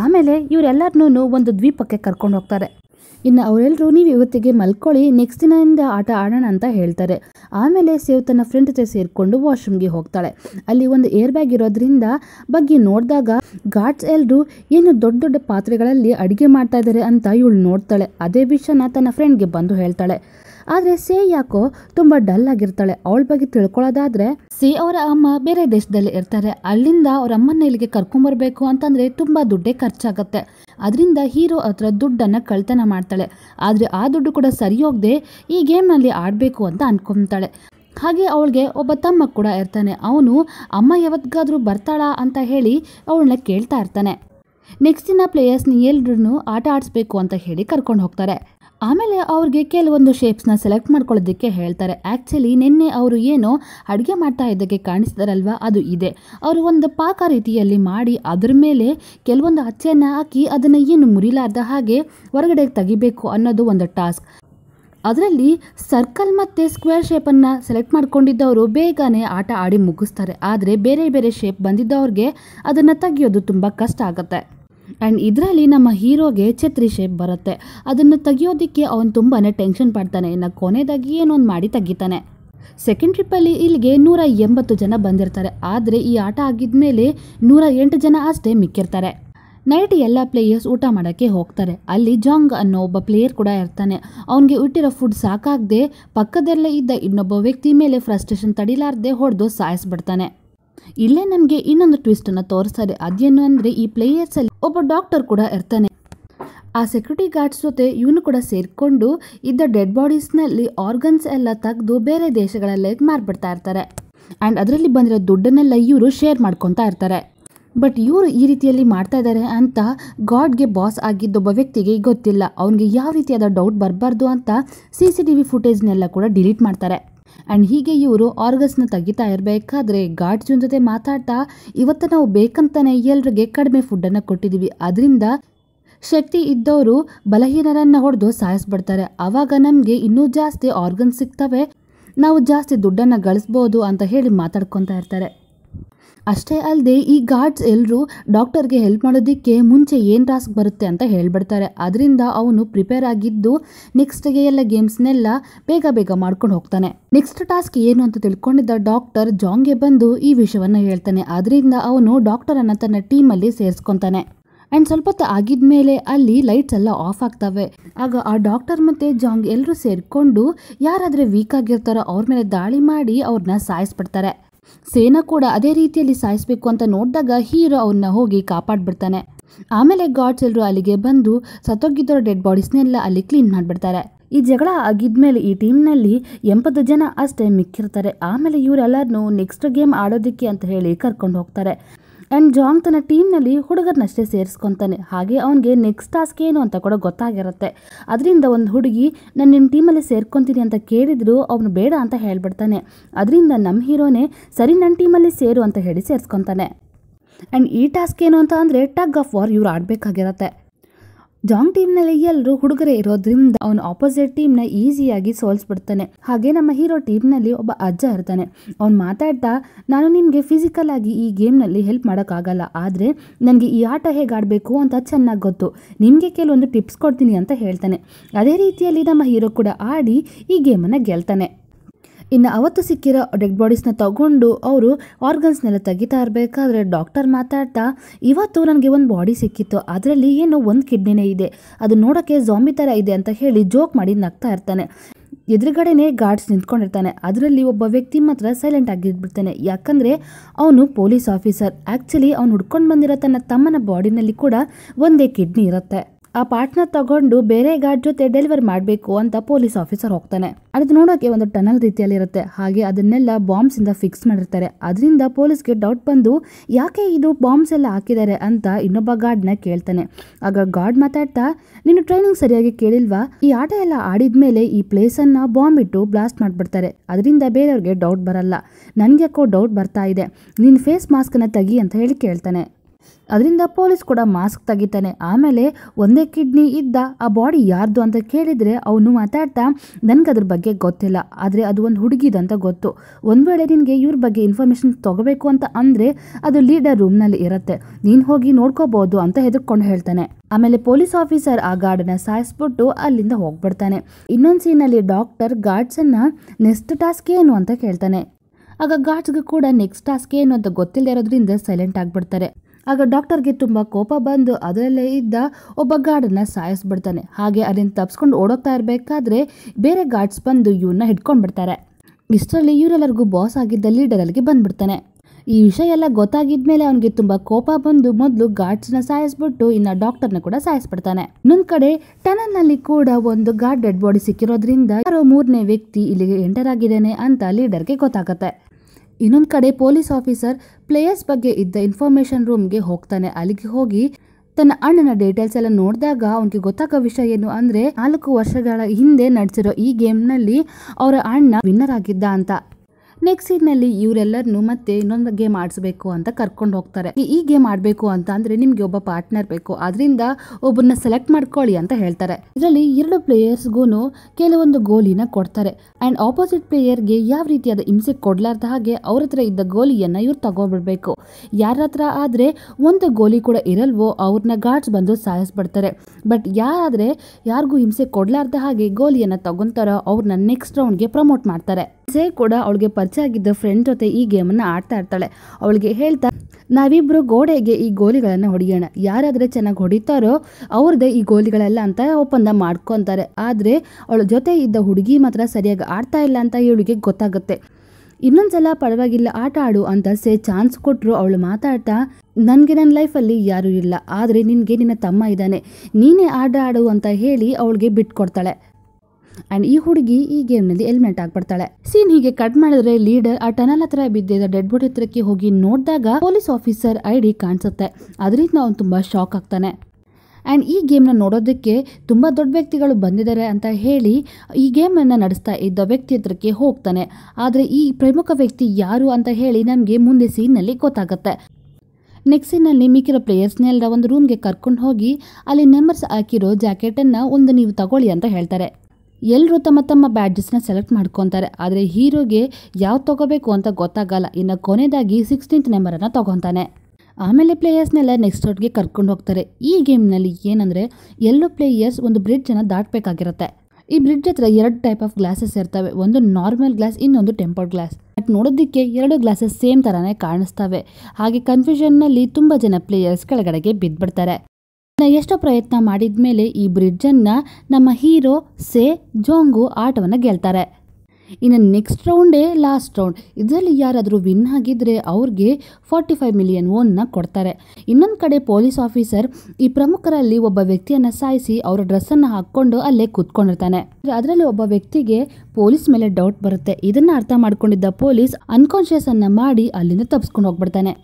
ಆಮೇಲೆ ಇವರೆಲ್ಲರನ್ನೂ ಒಂದು ದ್ವೀಪಕ್ಕೆ ಕರ್ಕೊಂಡು ಹೋಗ್ತಾರೆ ಇನ್ನು ಅವರೆಲ್ಲರೂ ನೀವು ಇವತ್ತಿಗೆ ಮಲ್ಕೊಳ್ಳಿ ನೆಕ್ಸ್ಟ್ ದಿನದಿಂದ ಆಟ ಆಡೋಣ ಅಂತ ಹೇಳ್ತಾರೆ ಆಮೇಲೆ ಸೇವ್ ತನ್ನ ಫ್ರೆಂಡ್ ಜೊತೆ ಸೇರಿಕೊಂಡು ವಾಶ್ರೂಮ್ಗೆ ಹೋಗ್ತಾಳೆ ಅಲ್ಲಿ ಒಂದು ಏರ್ ಬ್ಯಾಗ್ ಇರೋದ್ರಿಂದ ಬಗ್ಗೆ ನೋಡಿದಾಗ ಗಾರ್ಡ್ಸ್ ಎಲ್ಲರೂ ಏನು ದೊಡ್ಡ ದೊಡ್ಡ ಪಾತ್ರೆಗಳಲ್ಲಿ ಅಡುಗೆ ಮಾಡ್ತಾ ಇದ್ದಾರೆ ಅಂತ ಇವಳು ನೋಡ್ತಾಳೆ ಅದೇ ವಿಷಯನ ತನ್ನ ಫ್ರೆಂಡ್ಗೆ ಬಂದು ಹೇಳ್ತಾಳೆ ಆದ್ರೆ ಸೇ ಯಾಕೋ ತುಂಬಾ ಡಲ್ ಆಗಿರ್ತಾಳೆ ಅವಳ ಬಗ್ಗೆ ತಿಳ್ಕೊಳ್ಳೋದಾದ್ರೆ ಸಿ ಅವರ ಅಮ್ಮ ಬೇರೆ ದೇಶದಲ್ಲಿ ಇರ್ತಾರೆ ಅಲ್ಲಿಂದ ಅವ್ರ ಅಮ್ಮನ ಇಲ್ಲಿಗೆ ಕರ್ಕೊಂಡ್ಬರ್ಬೇಕು ಅಂತಂದ್ರೆ ತುಂಬಾ ದುಡ್ಡೇ ಖರ್ಚಾಗತ್ತೆ ಅದರಿಂದ ಹೀರೋ ಹತ್ರ ದುಡ್ಡನ್ನು ಕಳ್ತನ ಮಾಡ್ತಾಳೆ ಆದ್ರೆ ಆ ದುಡ್ಡು ಕೂಡ ಸರಿ ಹೋಗದೆ ಈ ಗೇಮ್ನಲ್ಲಿ ಆಡಬೇಕು ಅಂತ ಅನ್ಕೊಂತಾಳೆ ಹಾಗೆ ಅವಳಿಗೆ ಒಬ್ಬ ತಮ್ಮ ಕೂಡ ಇರ್ತಾನೆ ಅವನು ಅಮ್ಮ ಯಾವತ್ತಿಗಾದ್ರೂ ಬರ್ತಾಳಾ ಅಂತ ಹೇಳಿ ಅವಳನ್ನ ಕೇಳ್ತಾ ಇರ್ತಾನೆ ನೆಕ್ಸ್ಟ್ ದಿನ ಪ್ಲೇಯರ್ಸ್ನ ಎಲ್ರೂ ಆಟ ಆಡಿಸ್ಬೇಕು ಅಂತ ಹೇಳಿ ಕರ್ಕೊಂಡು ಹೋಗ್ತಾರೆ ಆಮೇಲೆ ಅವ್ರಿಗೆ ಕೆಲವೊಂದು ಶೇಪ್ಸ್ನ ಸೆಲೆಕ್ಟ್ ಮಾಡ್ಕೊಳ್ಳೋದಕ್ಕೆ ಹೇಳ್ತಾರೆ ಆ್ಯಕ್ಚುಲಿ ನಿನ್ನೆ ಅವರು ಏನೋ ಅಡುಗೆ ಮಾಡ್ತಾ ಇದ್ದಕ್ಕೆ ಕಾಣಿಸ್ತಾರಲ್ವ ಅದು ಇದೆ ಅವರು ಒಂದು ಪಾಕ ರೀತಿಯಲ್ಲಿ ಮಾಡಿ ಅದ್ರ ಮೇಲೆ ಕೆಲವೊಂದು ಅಚ್ಚೆಯನ್ನು ಹಾಕಿ ಅದನ್ನು ಏನು ಮುರಿಲಾರ್ದ ಹಾಗೆ ಹೊರಗಡೆ ತೆಗಿಬೇಕು ಅನ್ನೋದು ಒಂದು ಟಾಸ್ಕ್ ಅದರಲ್ಲಿ ಸರ್ಕಲ್ ಮತ್ತು ಸ್ಕ್ವೇರ್ ಶೇಪನ್ನು ಸೆಲೆಕ್ಟ್ ಮಾಡ್ಕೊಂಡಿದ್ದವರು ಬೇಗನೆ ಆಟ ಆಡಿ ಮುಗಿಸ್ತಾರೆ ಆದರೆ ಬೇರೆ ಬೇರೆ ಶೇಪ್ ಬಂದಿದ್ದವ್ರಿಗೆ ಅದನ್ನು ತೆಗಿಯೋದು ತುಂಬ ಕಷ್ಟ ಆಗುತ್ತೆ ಆ್ಯಂಡ್ ಇದರಲ್ಲಿ ನಮ್ಮ ಹೀರೋಗೆ ಛತ್ರಿ ಶೇಪ್ ಬರುತ್ತೆ ಅದನ್ನು ತೆಗಿಯೋದಕ್ಕೆ ಅವನು ತುಂಬಾ ಟೆನ್ಷನ್ ಪಡ್ತಾನೆ ಇನ್ನು ಕೊನೆಯದಾಗಿ ಏನೊಂದು ಮಾಡಿ ತೆಗಿತಾನೆ ಸೆಕೆಂಡ್ ಟ್ರಿಪ್ಪಲ್ಲಿ ಇಲ್ಲಿಗೆ ನೂರ ಎಂಬತ್ತು ಜನ ಬಂದಿರ್ತಾರೆ ಆದರೆ ಈ ಆಟ ಆಗಿದ್ಮೇಲೆ ನೂರ ಎಂಟು ಜನ ಅಷ್ಟೇ ಮಿಕ್ಕಿರ್ತಾರೆ ನೈಟ್ ಎಲ್ಲ ಪ್ಲೇಯರ್ಸ್ ಊಟ ಮಾಡೋಕ್ಕೆ ಹೋಗ್ತಾರೆ ಅಲ್ಲಿ ಜಾಂಗ್ ಅನ್ನೋ ಒಬ್ಬ ಪ್ಲೇಯರ್ ಕೂಡ ಇರ್ತಾನೆ ಅವನಿಗೆ ಹುಟ್ಟಿರೋ ಫುಡ್ ಸಾಕಾಗದೆ ಪಕ್ಕದಲ್ಲೇ ಇದ್ದ ಇನ್ನೊಬ್ಬ ವ್ಯಕ್ತಿ ಮೇಲೆ ಫ್ರಸ್ಟ್ರೇಷನ್ ತಡಿಲಾರ್ದೆ ಹೊಡೆದು ಸಾಯಿಸ್ಬಿಡ್ತಾನೆ ಇಲ್ಲೇ ನಮಗೆ ಇನ್ನೊಂದು ಟ್ವಿಸ್ಟ್ ಅನ್ನ ತೋರಿಸ್ತಾರೆ ಅದೇನು ಅಂದ್ರೆ ಈ ಅಲ್ಲಿ ಒಬ್ಬ ಡಾಕ್ಟರ್ ಕೂಡ ಇರ್ತಾನೆ ಆ ಸೆಕ್ಯೂರಿಟಿ ಗಾರ್ಡ್ಸ್ ಜೊತೆ ಇವನು ಕೂಡ ಸೇರಿಕೊಂಡು ಇದ್ದ ಡೆಡ್ ನಲ್ಲಿ ಆರ್ಗನ್ಸ್ ಎಲ್ಲ ತೆಗೆದು ಬೇರೆ ದೇಶಗಳಲ್ಲೇ ಮಾರ್ಬಿಡ್ತಾ ಇರ್ತಾರೆ ಅಂಡ್ ಅದರಲ್ಲಿ ಬಂದಿರೋ ದುಡ್ಡನ್ನೆಲ್ಲ ಇವರು ಶೇರ್ ಮಾಡ್ಕೊತಾ ಇರ್ತಾರೆ ಬಟ್ ಇವರು ಈ ರೀತಿಯಲ್ಲಿ ಮಾಡ್ತಾ ಇದ್ದಾರೆ ಅಂತ ಗಾಡ್ಗೆ ಬಾಸ್ ಆಗಿದ್ದೊಬ್ಬ ವ್ಯಕ್ತಿಗೆ ಗೊತ್ತಿಲ್ಲ ಅವನಿಗೆ ಯಾವ ರೀತಿಯಾದ ಡೌಟ್ ಬರಬಾರ್ದು ಅಂತ ಸಿ ಸಿ ಟಿ ಫುಟೇಜ್ನೆಲ್ಲ ಕೂಡ ಡಿಲೀಟ್ ಮಾಡ್ತಾರೆ ಆ್ಯಂಡ್ ಹೀಗೆ ಇವರು ಆರ್ಗಸ್ನ ತೆಗಿತಾ ಇರಬೇಕಾದ್ರೆ ಗಾಡ್ಜೂನ್ ಜೊತೆ ಮಾತಾಡ್ತಾ ಇವತ್ತು ನಾವು ಬೇಕಂತಾನೆ ಎಲ್ರಿಗೆ ಕಡಿಮೆ ಫುಡ್ಡನ್ನು ಕೊಟ್ಟಿದ್ದೀವಿ ಅದರಿಂದ ಶಕ್ತಿ ಇದ್ದವರು ಬಲಹೀನರನ್ನು ಹೊಡೆದು ಸಾಯಿಸ್ಬಿಡ್ತಾರೆ ಆವಾಗ ನಮಗೆ ಇನ್ನೂ ಜಾಸ್ತಿ ಆರ್ಗನ್ ಸಿಗ್ತವೆ ನಾವು ಜಾಸ್ತಿ ದುಡ್ಡನ್ನು ಗಳಿಸ್ಬೋದು ಅಂತ ಹೇಳಿ ಮಾತಾಡ್ಕೊತಾ ಇರ್ತಾರೆ ಅಷ್ಟೇ ಅಲ್ಲದೆ ಈ ಗಾರ್ಡ್ಸ್ ಎಲ್ಲರೂ ಡಾಕ್ಟರ್ಗೆ ಹೆಲ್ಪ್ ಮಾಡೋದಕ್ಕೆ ಮುಂಚೆ ಏನು ಟಾಸ್ಕ್ ಬರುತ್ತೆ ಅಂತ ಹೇಳ್ಬಿಡ್ತಾರೆ ಅದರಿಂದ ಅವನು ಪ್ರಿಪೇರ್ ಆಗಿದ್ದು ನೆಕ್ಸ್ಟ್ಗೆ ಎಲ್ಲ ಗೇಮ್ಸ್ನೆಲ್ಲ ಬೇಗ ಬೇಗ ಮಾಡ್ಕೊಂಡು ಹೋಗ್ತಾನೆ ನೆಕ್ಸ್ಟ್ ಟಾಸ್ಕ್ ಏನು ಅಂತ ತಿಳ್ಕೊಂಡಿದ್ದ ಡಾಕ್ಟರ್ ಜಾಂಗ್ಗೆ ಬಂದು ಈ ವಿಷಯವನ್ನು ಹೇಳ್ತಾನೆ ಅದರಿಂದ ಅವನು ಡಾಕ್ಟರನ್ನು ತನ್ನ ಟೀಮಲ್ಲಿ ಸೇರಿಸ್ಕೊಂತಾನೆ ಆ್ಯಂಡ್ ಸ್ವಲ್ಪ ಹೊತ್ತು ಆಗಿದ್ಮೇಲೆ ಅಲ್ಲಿ ಲೈಟ್ಸ್ ಎಲ್ಲ ಆಫ್ ಆಗ್ತವೆ ಆಗ ಆ ಡಾಕ್ಟರ್ ಮತ್ತು ಜಾಂಗ್ ಎಲ್ಲರೂ ಸೇರಿಕೊಂಡು ಯಾರಾದರೆ ವೀಕ್ ಆಗಿರ್ತಾರೋ ಅವ್ರ ಮೇಲೆ ದಾಳಿ ಮಾಡಿ ಅವ್ರನ್ನ ಸಾಯಿಸ್ಬಿಡ್ತಾರೆ ಸೇನಾ ಕೂಡ ಅದೇ ರೀತಿಯಲ್ಲಿ ಸಾಯಿಸ್ಬೇಕು ಅಂತ ನೋಡಿದಾಗ ಹೀರೋ ಅವ್ರನ್ನ ಹೋಗಿ ಕಾಪಾಡ್ಬಿಡ್ತಾನೆ ಆಮೇಲೆ ಗಾಡ್ಸ್ ಎಲ್ಲರೂ ಅಲ್ಲಿಗೆ ಬಂದು ಸತ್ತೋಗಿದ್ದರೋ ಡೆಡ್ ಬಾಡೀಸ್ನೆಲ್ಲ ಅಲ್ಲಿ ಕ್ಲೀನ್ ಮಾಡಿಬಿಡ್ತಾರೆ ಈ ಜಗಳ ಆಗಿದ್ಮೇಲೆ ಈ ಟೀಮ್ನಲ್ಲಿ ಎಂಬತ್ತು ಜನ ಅಷ್ಟೇ ಮಿಕ್ಕಿರ್ತಾರೆ ಆಮೇಲೆ ಇವರೆಲ್ಲರನ್ನೂ ನೆಕ್ಸ್ಟ್ ಗೇಮ್ ಆಡೋದಿಕ್ಕೆ ಅಂತ ಹೇಳಿ ಕರ್ಕೊಂಡು ಹೋಗ್ತಾರೆ ಆ್ಯಂಡ್ ಜಾಂಗ್ ತನ್ನ ಟೀಮ್ನಲ್ಲಿ ಹುಡುಗರನ್ನಷ್ಟೇ ಸೇರಿಸ್ಕೊತಾನೆ ಹಾಗೆ ಅವನಿಗೆ ನೆಕ್ಸ್ಟ್ ಟಾಸ್ಕ್ ಏನು ಅಂತ ಕೂಡ ಗೊತ್ತಾಗಿರುತ್ತೆ ಅದರಿಂದ ಒಂದು ಹುಡುಗಿ ನಾನು ನಿಮ್ಮ ಟೀಮಲ್ಲಿ ಸೇರ್ಕೊತೀನಿ ಅಂತ ಕೇಳಿದ್ರು ಅವನು ಬೇಡ ಅಂತ ಹೇಳ್ಬಿಡ್ತಾನೆ ಅದರಿಂದ ನಮ್ಮ ಹೀರೋನೇ ಸರಿ ನನ್ನ ಟೀಮಲ್ಲಿ ಸೇರು ಅಂತ ಹೇಳಿ ಸೇರಿಸ್ಕೊತಾನೆ ಆ್ಯಂಡ್ ಈ ಟಾಸ್ಕ್ ಏನು ಅಂತ ಅಂದರೆ ಟಗ್ ಆಫ್ ವಾರ್ ಇವ್ರು ಆಡಬೇಕಾಗಿರತ್ತೆ ಜಾಂಗ್ ಟೀಮ್ ನಲ್ಲಿ ಎಲ್ಲರೂ ಹುಡುಗರೇ ಇರೋದ್ರಿಂದ ಅವನು ಆಪೋಸಿಟ್ ಟೀಮ್ ನ ಈಸಿಯಾಗಿ ಸೋಲ್ಸ್ಬಿಡ್ತಾನೆ ಹಾಗೆ ನಮ್ಮ ಹೀರೋ ಟೀಮ್ ನಲ್ಲಿ ಒಬ್ಬ ಅಜ್ಜ ಇರ್ತಾನೆ ಅವ್ನು ಮಾತಾಡ್ತಾ ನಾನು ನಿಮಗೆ ಫಿಸಿಕಲ್ ಆಗಿ ಈ ಗೇಮ್ ನಲ್ಲಿ ಹೆಲ್ಪ್ ಮಾಡೋಕ್ಕಾಗಲ್ಲ ಆದರೆ ನನಗೆ ಈ ಆಟ ಹೇಗೆ ಆಡಬೇಕು ಅಂತ ಚೆನ್ನಾಗಿ ಗೊತ್ತು ನಿಮಗೆ ಕೆಲವೊಂದು ಟಿಪ್ಸ್ ಕೊಡ್ತೀನಿ ಅಂತ ಹೇಳ್ತಾನೆ ಅದೇ ರೀತಿಯಲ್ಲಿ ನಮ್ಮ ಹೀರೋ ಕೂಡ ಆಡಿ ಈ ಗೇಮನ್ನು ಗೆಲ್ತಾನೆ ಇನ್ನು ಅವತ್ತು ಸಿಕ್ಕಿರೋ ಡೆಡ್ ಬಾಡೀಸ್ನ ತಗೊಂಡು ಅವರು ಆರ್ಗನ್ಸ್ನೆಲ್ಲ ತೆಗಿತಾ ಇರಬೇಕಾದ್ರೆ ಡಾಕ್ಟರ್ ಮಾತಾಡ್ತಾ ಇವತ್ತು ನನಗೆ ಒಂದು ಬಾಡಿ ಸಿಕ್ಕಿತ್ತು ಅದರಲ್ಲಿ ಏನೋ ಒಂದು ಕಿಡ್ನಿನೇ ಇದೆ ಅದು ನೋಡೋಕ್ಕೆ ಜಾಂಬಿ ಥರ ಇದೆ ಅಂತ ಹೇಳಿ ಜೋಕ್ ಮಾಡಿ ನಗ್ತಾ ಇರ್ತಾನೆ ಎದುರುಗಡೆನೇ ಗಾರ್ಡ್ಸ್ ನಿಂತ್ಕೊಂಡಿರ್ತಾನೆ ಅದರಲ್ಲಿ ಒಬ್ಬ ವ್ಯಕ್ತಿ ಮಾತ್ರ ಸೈಲೆಂಟ್ ಆಗಿರ್ಬಿಡ್ತಾನೆ ಯಾಕಂದರೆ ಅವನು ಪೊಲೀಸ್ ಆಫೀಸರ್ ಆ್ಯಕ್ಚುಲಿ ಅವನು ಹುಡ್ಕೊಂಡು ಬಂದಿರೋ ತನ್ನ ತಮ್ಮನ ಬಾಡಿನಲ್ಲಿ ಕೂಡ ಒಂದೇ ಕಿಡ್ನಿ ಇರುತ್ತೆ ಆ ಪಾರ್ಟ್ನ ತಗೊಂಡು ಬೇರೆ ಗಾರ್ಡ್ ಜೊತೆ ಡೆಲಿವರಿ ಮಾಡಬೇಕು ಅಂತ ಪೊಲೀಸ್ ಆಫೀಸರ್ ಹೋಗ್ತಾನೆ ಅದು ನೋಡೋಕೆ ಒಂದು ಟನಲ್ ರೀತಿಯಲ್ಲಿ ಇರುತ್ತೆ ಹಾಗೆ ಅದನ್ನೆಲ್ಲ ಬಾಂಬ್ಸ್ ಇಂದ ಫಿಕ್ಸ್ ಮಾಡಿರ್ತಾರೆ ಅದರಿಂದ ಪೊಲೀಸ್ಗೆ ಡೌಟ್ ಬಂದು ಯಾಕೆ ಇದು ಬಾಂಬ್ಸ್ ಎಲ್ಲ ಹಾಕಿದ್ದಾರೆ ಅಂತ ಇನ್ನೊಬ್ಬ ನ ಕೇಳ್ತಾನೆ ಆಗ ಗಾರ್ಡ್ ಮಾತಾಡ್ತಾ ನಿನ್ನ ಟ್ರೈನಿಂಗ್ ಸರಿಯಾಗಿ ಕೇಳಿಲ್ವಾ ಈ ಆಟ ಎಲ್ಲ ಆಡಿದ್ಮೇಲೆ ಈ ಪ್ಲೇಸ್ ಅನ್ನ ಬಾಂಬ್ ಇಟ್ಟು ಬ್ಲಾಸ್ಟ್ ಮಾಡ್ಬಿಡ್ತಾರೆ ಅದರಿಂದ ಬೇರೆಯವ್ರಿಗೆ ಡೌಟ್ ಬರಲ್ಲ ನನ್ಗೆ ಡೌಟ್ ಬರ್ತಾ ಇದೆ ನೀನು ಫೇಸ್ ಮಾಸ್ಕ್ ನ ತೆಗಿ ಅಂತ ಹೇಳಿ ಕೇಳ್ತಾನೆ ಅದರಿಂದ ಪೊಲೀಸ್ ಕೂಡ ಮಾಸ್ಕ್ ತೆಗಿತಾನೆ ಆಮೇಲೆ ಒಂದೇ ಕಿಡ್ನಿ ಇದ್ದ ಆ ಬಾಡಿ ಯಾರ್ದು ಅಂತ ಕೇಳಿದರೆ ಅವನು ಮಾತಾಡ್ತಾ ನನಗೆ ಅದ್ರ ಬಗ್ಗೆ ಗೊತ್ತಿಲ್ಲ ಆದರೆ ಅದು ಒಂದು ಹುಡುಗಿದಂತ ಗೊತ್ತು ಒಂದು ವೇಳೆ ನಿನಗೆ ಇವ್ರ ಬಗ್ಗೆ ಇನ್ಫಾರ್ಮೇಷನ್ ತೊಗೋಬೇಕು ಅಂತ ಅಂದರೆ ಅದು ಲೀಡರ್ ರೂಮ್ನಲ್ಲಿ ಇರುತ್ತೆ ನೀನು ಹೋಗಿ ನೋಡ್ಕೋಬೋದು ಅಂತ ಹೆದರ್ಕೊಂಡು ಹೇಳ್ತಾನೆ ಆಮೇಲೆ ಪೊಲೀಸ್ ಆಫೀಸರ್ ಆ ಗಾರ್ಡನ್ನ ಸಾಯಿಸ್ಬಿಟ್ಟು ಅಲ್ಲಿಂದ ಹೋಗ್ಬಿಡ್ತಾನೆ ಇನ್ನೊಂದು ಸೀನಲ್ಲಿ ಡಾಕ್ಟರ್ ಗಾರ್ಡ್ಸನ್ನು ನೆಕ್ಸ್ಟ್ ಟಾಸ್ಕ್ ಏನು ಅಂತ ಕೇಳ್ತಾನೆ ಆಗ ಗಾರ್ಡ್ಸ್ಗೂ ಕೂಡ ನೆಕ್ಸ್ಟ್ ಟಾಸ್ಕ್ ಏನು ಅಂತ ಗೊತ್ತಿಲ್ಲದೆ ಇರೋದ್ರಿಂದ ಸೈಲೆಂಟ್ ಆಗಿಬಿಡ್ತಾರೆ ಆಗ ಡಾಕ್ಟರ್ಗೆ ತುಂಬ ಕೋಪ ಬಂದು ಅದರಲ್ಲೇ ಇದ್ದ ಒಬ್ಬ ಗಾರ್ಡನ್ನ ಸಾಯಿಸ್ಬಿಡ್ತಾನೆ ಹಾಗೆ ಅದನ್ನು ತಪ್ಸ್ಕೊಂಡು ಓಡೋಗ್ತಾ ಇರಬೇಕಾದ್ರೆ ಬೇರೆ ಗಾರ್ಡ್ಸ್ ಬಂದು ಇವನ್ನ ಹಿಡ್ಕೊಂಡು ಬಿಡ್ತಾರೆ ಇಷ್ಟರಲ್ಲಿ ಇವರೆಲ್ಲರಿಗೂ ಬಾಸ್ ಆಗಿದ್ದ ಲೀಡರ್ ಅಲ್ಲಿಗೆ ಬಂದ್ಬಿಡ್ತಾನೆ ಈ ವಿಷಯ ಎಲ್ಲ ಗೊತ್ತಾಗಿದ್ಮೇಲೆ ಮೇಲೆ ಅವನಿಗೆ ತುಂಬ ಕೋಪ ಬಂದು ಮೊದಲು ಗಾರ್ಡ್ಸ್ನ ಸಾಯಿಸ್ಬಿಟ್ಟು ಡಾಕ್ಟರ್ ಡಾಕ್ಟರ್ನ ಕೂಡ ಸಾಯಿಸ್ಬಿಡ್ತಾನೆ ನನ್ ಕಡೆ ನಲ್ಲಿ ಕೂಡ ಒಂದು ಗಾರ್ಡ್ ಡೆಡ್ ಬಾಡಿ ಸಿಕ್ಕಿರೋದ್ರಿಂದ ಯಾರೋ ಮೂರನೇ ವ್ಯಕ್ತಿ ಇಲ್ಲಿಗೆ ಎಂಟರ್ ಆಗಿದ್ದಾನೆ ಅಂತ ಲೀಡರ್ಗೆ ಗೊತ್ತಾಗತ್ತೆ ಇನ್ನೊಂದು ಕಡೆ ಪೊಲೀಸ್ ಆಫೀಸರ್ ಪ್ಲೇಯರ್ಸ್ ಬಗ್ಗೆ ಇದ್ದ ಇನ್ಫಾರ್ಮೇಷನ್ ರೂಮ್ಗೆ ಹೋಗ್ತಾನೆ ಅಲ್ಲಿಗೆ ಹೋಗಿ ತನ್ನ ಅಣ್ಣನ ಡೀಟೇಲ್ಸ್ ಎಲ್ಲ ನೋಡಿದಾಗ ಅವನಿಗೆ ಗೊತ್ತಾಗೋ ವಿಷಯ ಏನು ಅಂದ್ರೆ ನಾಲ್ಕು ವರ್ಷಗಳ ಹಿಂದೆ ನಡೆಸಿರೋ ಈ ಗೇಮ್ನಲ್ಲಿ ಅವರ ಅಣ್ಣ ವಿನ್ನರ್ ಆಗಿದ್ದ ಅಂತ ನೆಕ್ಸ್ಟ್ ನಲ್ಲಿ ಇವರೆಲ್ಲರನ್ನು ಮತ್ತೆ ಇನ್ನೊಂದು ಗೇಮ್ ಆಡಿಸ್ಬೇಕು ಅಂತ ಕರ್ಕೊಂಡು ಹೋಗ್ತಾರೆ ಈ ಗೇಮ್ ಆಡಬೇಕು ಅಂತ ಅಂದ್ರೆ ನಿಮ್ಗೆ ಒಬ್ಬ ಪಾರ್ಟ್ನರ್ ಬೇಕು ಅದರಿಂದ ಒಬ್ಬರನ್ನ ಸೆಲೆಕ್ಟ್ ಮಾಡ್ಕೊಳ್ಳಿ ಅಂತ ಹೇಳ್ತಾರೆ ಇದರಲ್ಲಿ ಎರಡು ಪ್ಲೇಯರ್ಸ್ಗೂ ಕೆಲವೊಂದು ಗೋಲಿನ ಕೊಡ್ತಾರೆ ಅಂಡ್ ಆಪೋಸಿಟ್ ಪ್ಲೇಯರ್ಗೆ ಯಾವ ರೀತಿಯಾದ ಹಿಂಸೆ ಕೊಡ್ಲಾರ್ದ ಹಾಗೆ ಅವ್ರ ಹತ್ರ ಇದ್ದ ಗೋಲಿಯನ್ನ ಇವ್ರು ತಗೋಬಿಡ್ಬೇಕು ಯಾರ ಹತ್ರ ಆದ್ರೆ ಒಂದು ಗೋಲಿ ಕೂಡ ಇರಲ್ವೋ ಅವ್ರನ್ನ ಗಾರ್ಡ್ಸ್ ಬಂದು ಸಾಯಿಸ್ಬಿಡ್ತಾರೆ ಬಟ್ ಯಾರಾದ್ರೆ ಯಾರಿಗೂ ಹಿಂಸೆ ಕೊಡ್ಲಾರ್ದ ಹಾಗೆ ಗೋಲಿಯನ್ನ ತಗೊಂತಾರೋ ಅವ್ರನ್ನ ನೆಕ್ಸ್ಟ್ ರೌಂಡ್ಗೆ ಪ್ರಮೋಟ್ ಮಾಡ್ತಾರೆ ಸೇ ಕೂಡ ಅವಳಿಗೆ ಪರಿಚಯ ಆಗಿದ್ದ ಫ್ರೆಂಡ್ ಜೊತೆ ಈ ಗೇಮ್ ಅನ್ನ ಆಡ್ತಾ ಇರ್ತಾಳೆ ಅವಳಿಗೆ ಹೇಳ್ತಾ ನಾವಿಬ್ಬರು ಗೋಡೆಗೆ ಈ ಗೋಲಿಗಳನ್ನು ಹೊಡೆಯೋಣ ಯಾರಾದ್ರೆ ಚೆನ್ನಾಗಿ ಹೊಡಿತಾರೋ ಅವ್ರದ್ದೇ ಈ ಗೋಲಿಗಳೆಲ್ಲ ಅಂತ ಒಪ್ಪಂದ ಮಾಡ್ಕೊತಾರೆ ಆದ್ರೆ ಅವಳ ಜೊತೆ ಇದ್ದ ಹುಡುಗಿ ಮಾತ್ರ ಸರಿಯಾಗಿ ಆಡ್ತಾ ಇಲ್ಲ ಅಂತ ಇವಳಿಗೆ ಗೊತ್ತಾಗುತ್ತೆ ಇನ್ನೊಂದ್ಸಲ ಪರವಾಗಿಲ್ಲ ಆಟ ಆಡು ಅಂತ ಸೇ ಚಾನ್ಸ್ ಕೊಟ್ಟರು ಅವಳು ಮಾತಾಡ್ತಾ ನನಗೆ ನನ್ನ ಲೈಫಲ್ಲಿ ಯಾರೂ ಇಲ್ಲ ಆದರೆ ನಿನಗೆ ನಿನ್ನ ತಮ್ಮ ಇದ್ದಾನೆ ನೀನೇ ಆಟ ಆಡು ಅಂತ ಹೇಳಿ ಅವಳಿಗೆ ಬಿಟ್ಕೊಡ್ತಾಳೆ ಆ್ಯಂಡ್ ಈ ಹುಡುಗಿ ಈ ಗೇಮ್ನಲ್ಲಿ ಎಲಿಮಿನೇಟ್ ಆಗ್ಬಿಡ್ತಾಳೆ ಸೀನ್ ಹೀಗೆ ಕಟ್ ಮಾಡಿದ್ರೆ ಲೀಡರ್ ಆ ಟನಲ್ ಹತ್ರ ಬಿದ್ದಿದ್ದ ಡೆಡ್ ಬಾಡಿ ಹತ್ರಕ್ಕೆ ಹೋಗಿ ನೋಡಿದಾಗ ಪೊಲೀಸ್ ಆಫೀಸರ್ ಐ ಡಿ ಕಾಣಿಸುತ್ತೆ ಅದರಿಂದ ಅವನು ತುಂಬ ಶಾಕ್ ಆಗ್ತಾನೆ ಆ್ಯಂಡ್ ಈ ಗೇಮ್ನ ನೋಡೋದಕ್ಕೆ ತುಂಬ ದೊಡ್ಡ ವ್ಯಕ್ತಿಗಳು ಬಂದಿದ್ದಾರೆ ಅಂತ ಹೇಳಿ ಈ ಗೇಮನ್ನು ನಡೆಸ್ತಾ ಇದ್ದ ವ್ಯಕ್ತಿ ಹತ್ರಕ್ಕೆ ಹೋಗ್ತಾನೆ ಆದರೆ ಈ ಪ್ರಮುಖ ವ್ಯಕ್ತಿ ಯಾರು ಅಂತ ಹೇಳಿ ನಮಗೆ ಮುಂದೆ ಸೀನಲ್ಲಿ ಗೊತ್ತಾಗುತ್ತೆ ನೆಕ್ಸ್ಟ್ ಸೀನಲ್ಲಿ ಮಿಕ್ಕಿರೋ ಪ್ಲೇಯರ್ಸ್ನೆಲ್ಲರ ಒಂದು ರೂಮ್ಗೆ ಕರ್ಕೊಂಡು ಹೋಗಿ ಅಲ್ಲಿ ನೆಂಬರ್ಸ್ ಹಾಕಿರೋ ಜಾಕೆಟನ್ನು ಒಂದು ನೀವು ತಗೊಳ್ಳಿ ಅಂತ ಹೇಳ್ತಾರೆ ಎಲ್ಲರೂ ತಮ್ಮ ತಮ್ಮ ಬ್ಯಾಡ್ಜಸ್ನ ಸೆಲೆಕ್ಟ್ ಮಾಡ್ಕೊತಾರೆ ಆದರೆ ಹೀರೋಗೆ ಯಾವ್ದು ತೊಗೋಬೇಕು ಅಂತ ಗೊತ್ತಾಗಲ್ಲ ಇನ್ನು ಕೊನೆಯದಾಗಿ ಸಿಕ್ಸ್ಟೀನ್ತ್ ನಂಬರನ್ನು ತೊಗೊತಾನೆ ಆಮೇಲೆ ಪ್ಲೇಯರ್ಸ್ನೆಲ್ಲ ನೆಕ್ಸ್ಟ್ ಔಟ್ಗೆ ಕರ್ಕೊಂಡು ಹೋಗ್ತಾರೆ ಈ ಗೇಮ್ನಲ್ಲಿ ಏನಂದರೆ ಎಲ್ಲೋ ಪ್ಲೇಯರ್ಸ್ ಒಂದು ಬ್ರಿಡ್ಜನ್ನು ದಾಟಬೇಕಾಗಿರುತ್ತೆ ಈ ಬ್ರಿಡ್ಜ್ ಹತ್ರ ಎರಡು ಟೈಪ್ ಆಫ್ ಗ್ಲಾಸಸ್ ಇರ್ತವೆ ಒಂದು ನಾರ್ಮಲ್ ಗ್ಲಾಸ್ ಇನ್ನೊಂದು ಟೆಂಪರ್ಡ್ ಗ್ಲಾಸ್ ಬಟ್ ನೋಡೋದಕ್ಕೆ ಎರಡು ಗ್ಲಾಸಸ್ ಸೇಮ್ ಥರನೇ ಕಾಣಿಸ್ತವೆ ಹಾಗೆ ಕನ್ಫ್ಯೂಷನ್ನಲ್ಲಿ ತುಂಬ ಜನ ಪ್ಲೇಯರ್ಸ್ ಕೆಳಗಡೆಗೆ ಬಿದ್ದುಬಿಡ್ತಾರೆ ಎಷ್ಟೋ ಪ್ರಯತ್ನ ಮಾಡಿದ ಮೇಲೆ ಈ ಅನ್ನ ನಮ್ಮ ಹೀರೋ ಸೆ ಜೋಂಗು ಆಟವನ್ನು ಗೆಲ್ತಾರೆ ಇನ್ನು ನೆಕ್ಸ್ಟ್ ರೌಂಡೇ ಲಾಸ್ಟ್ ರೌಂಡ್ ಇದರಲ್ಲಿ ಯಾರಾದರೂ ವಿನ್ ಆಗಿದ್ದರೆ ಅವ್ರಿಗೆ ಫಾರ್ಟಿ ಫೈವ್ ಮಿಲಿಯನ್ ಓನ್ನ ಕೊಡ್ತಾರೆ ಇನ್ನೊಂದು ಕಡೆ ಪೊಲೀಸ್ ಆಫೀಸರ್ ಈ ಪ್ರಮುಖರಲ್ಲಿ ಒಬ್ಬ ವ್ಯಕ್ತಿಯನ್ನು ಸಾಯಿಸಿ ಅವರ ಡ್ರೆಸ್ಸನ್ನು ಹಾಕ್ಕೊಂಡು ಅಲ್ಲೇ ಕೂತ್ಕೊಂಡಿರ್ತಾನೆ ಅದರಲ್ಲಿ ಒಬ್ಬ ವ್ಯಕ್ತಿಗೆ ಪೊಲೀಸ್ ಮೇಲೆ ಡೌಟ್ ಬರುತ್ತೆ ಇದನ್ನು ಅರ್ಥ ಮಾಡ್ಕೊಂಡಿದ್ದ ಪೊಲೀಸ್ ಅನ್ಕಾನ್ಷಿಯಸ್ ಅನ್ನು ಮಾಡಿ ಅಲ್ಲಿಂದ ತಪ್ಪಿಸ್ಕೊಂಡು ಹೋಗ್ಬಿಡ್ತಾನೆ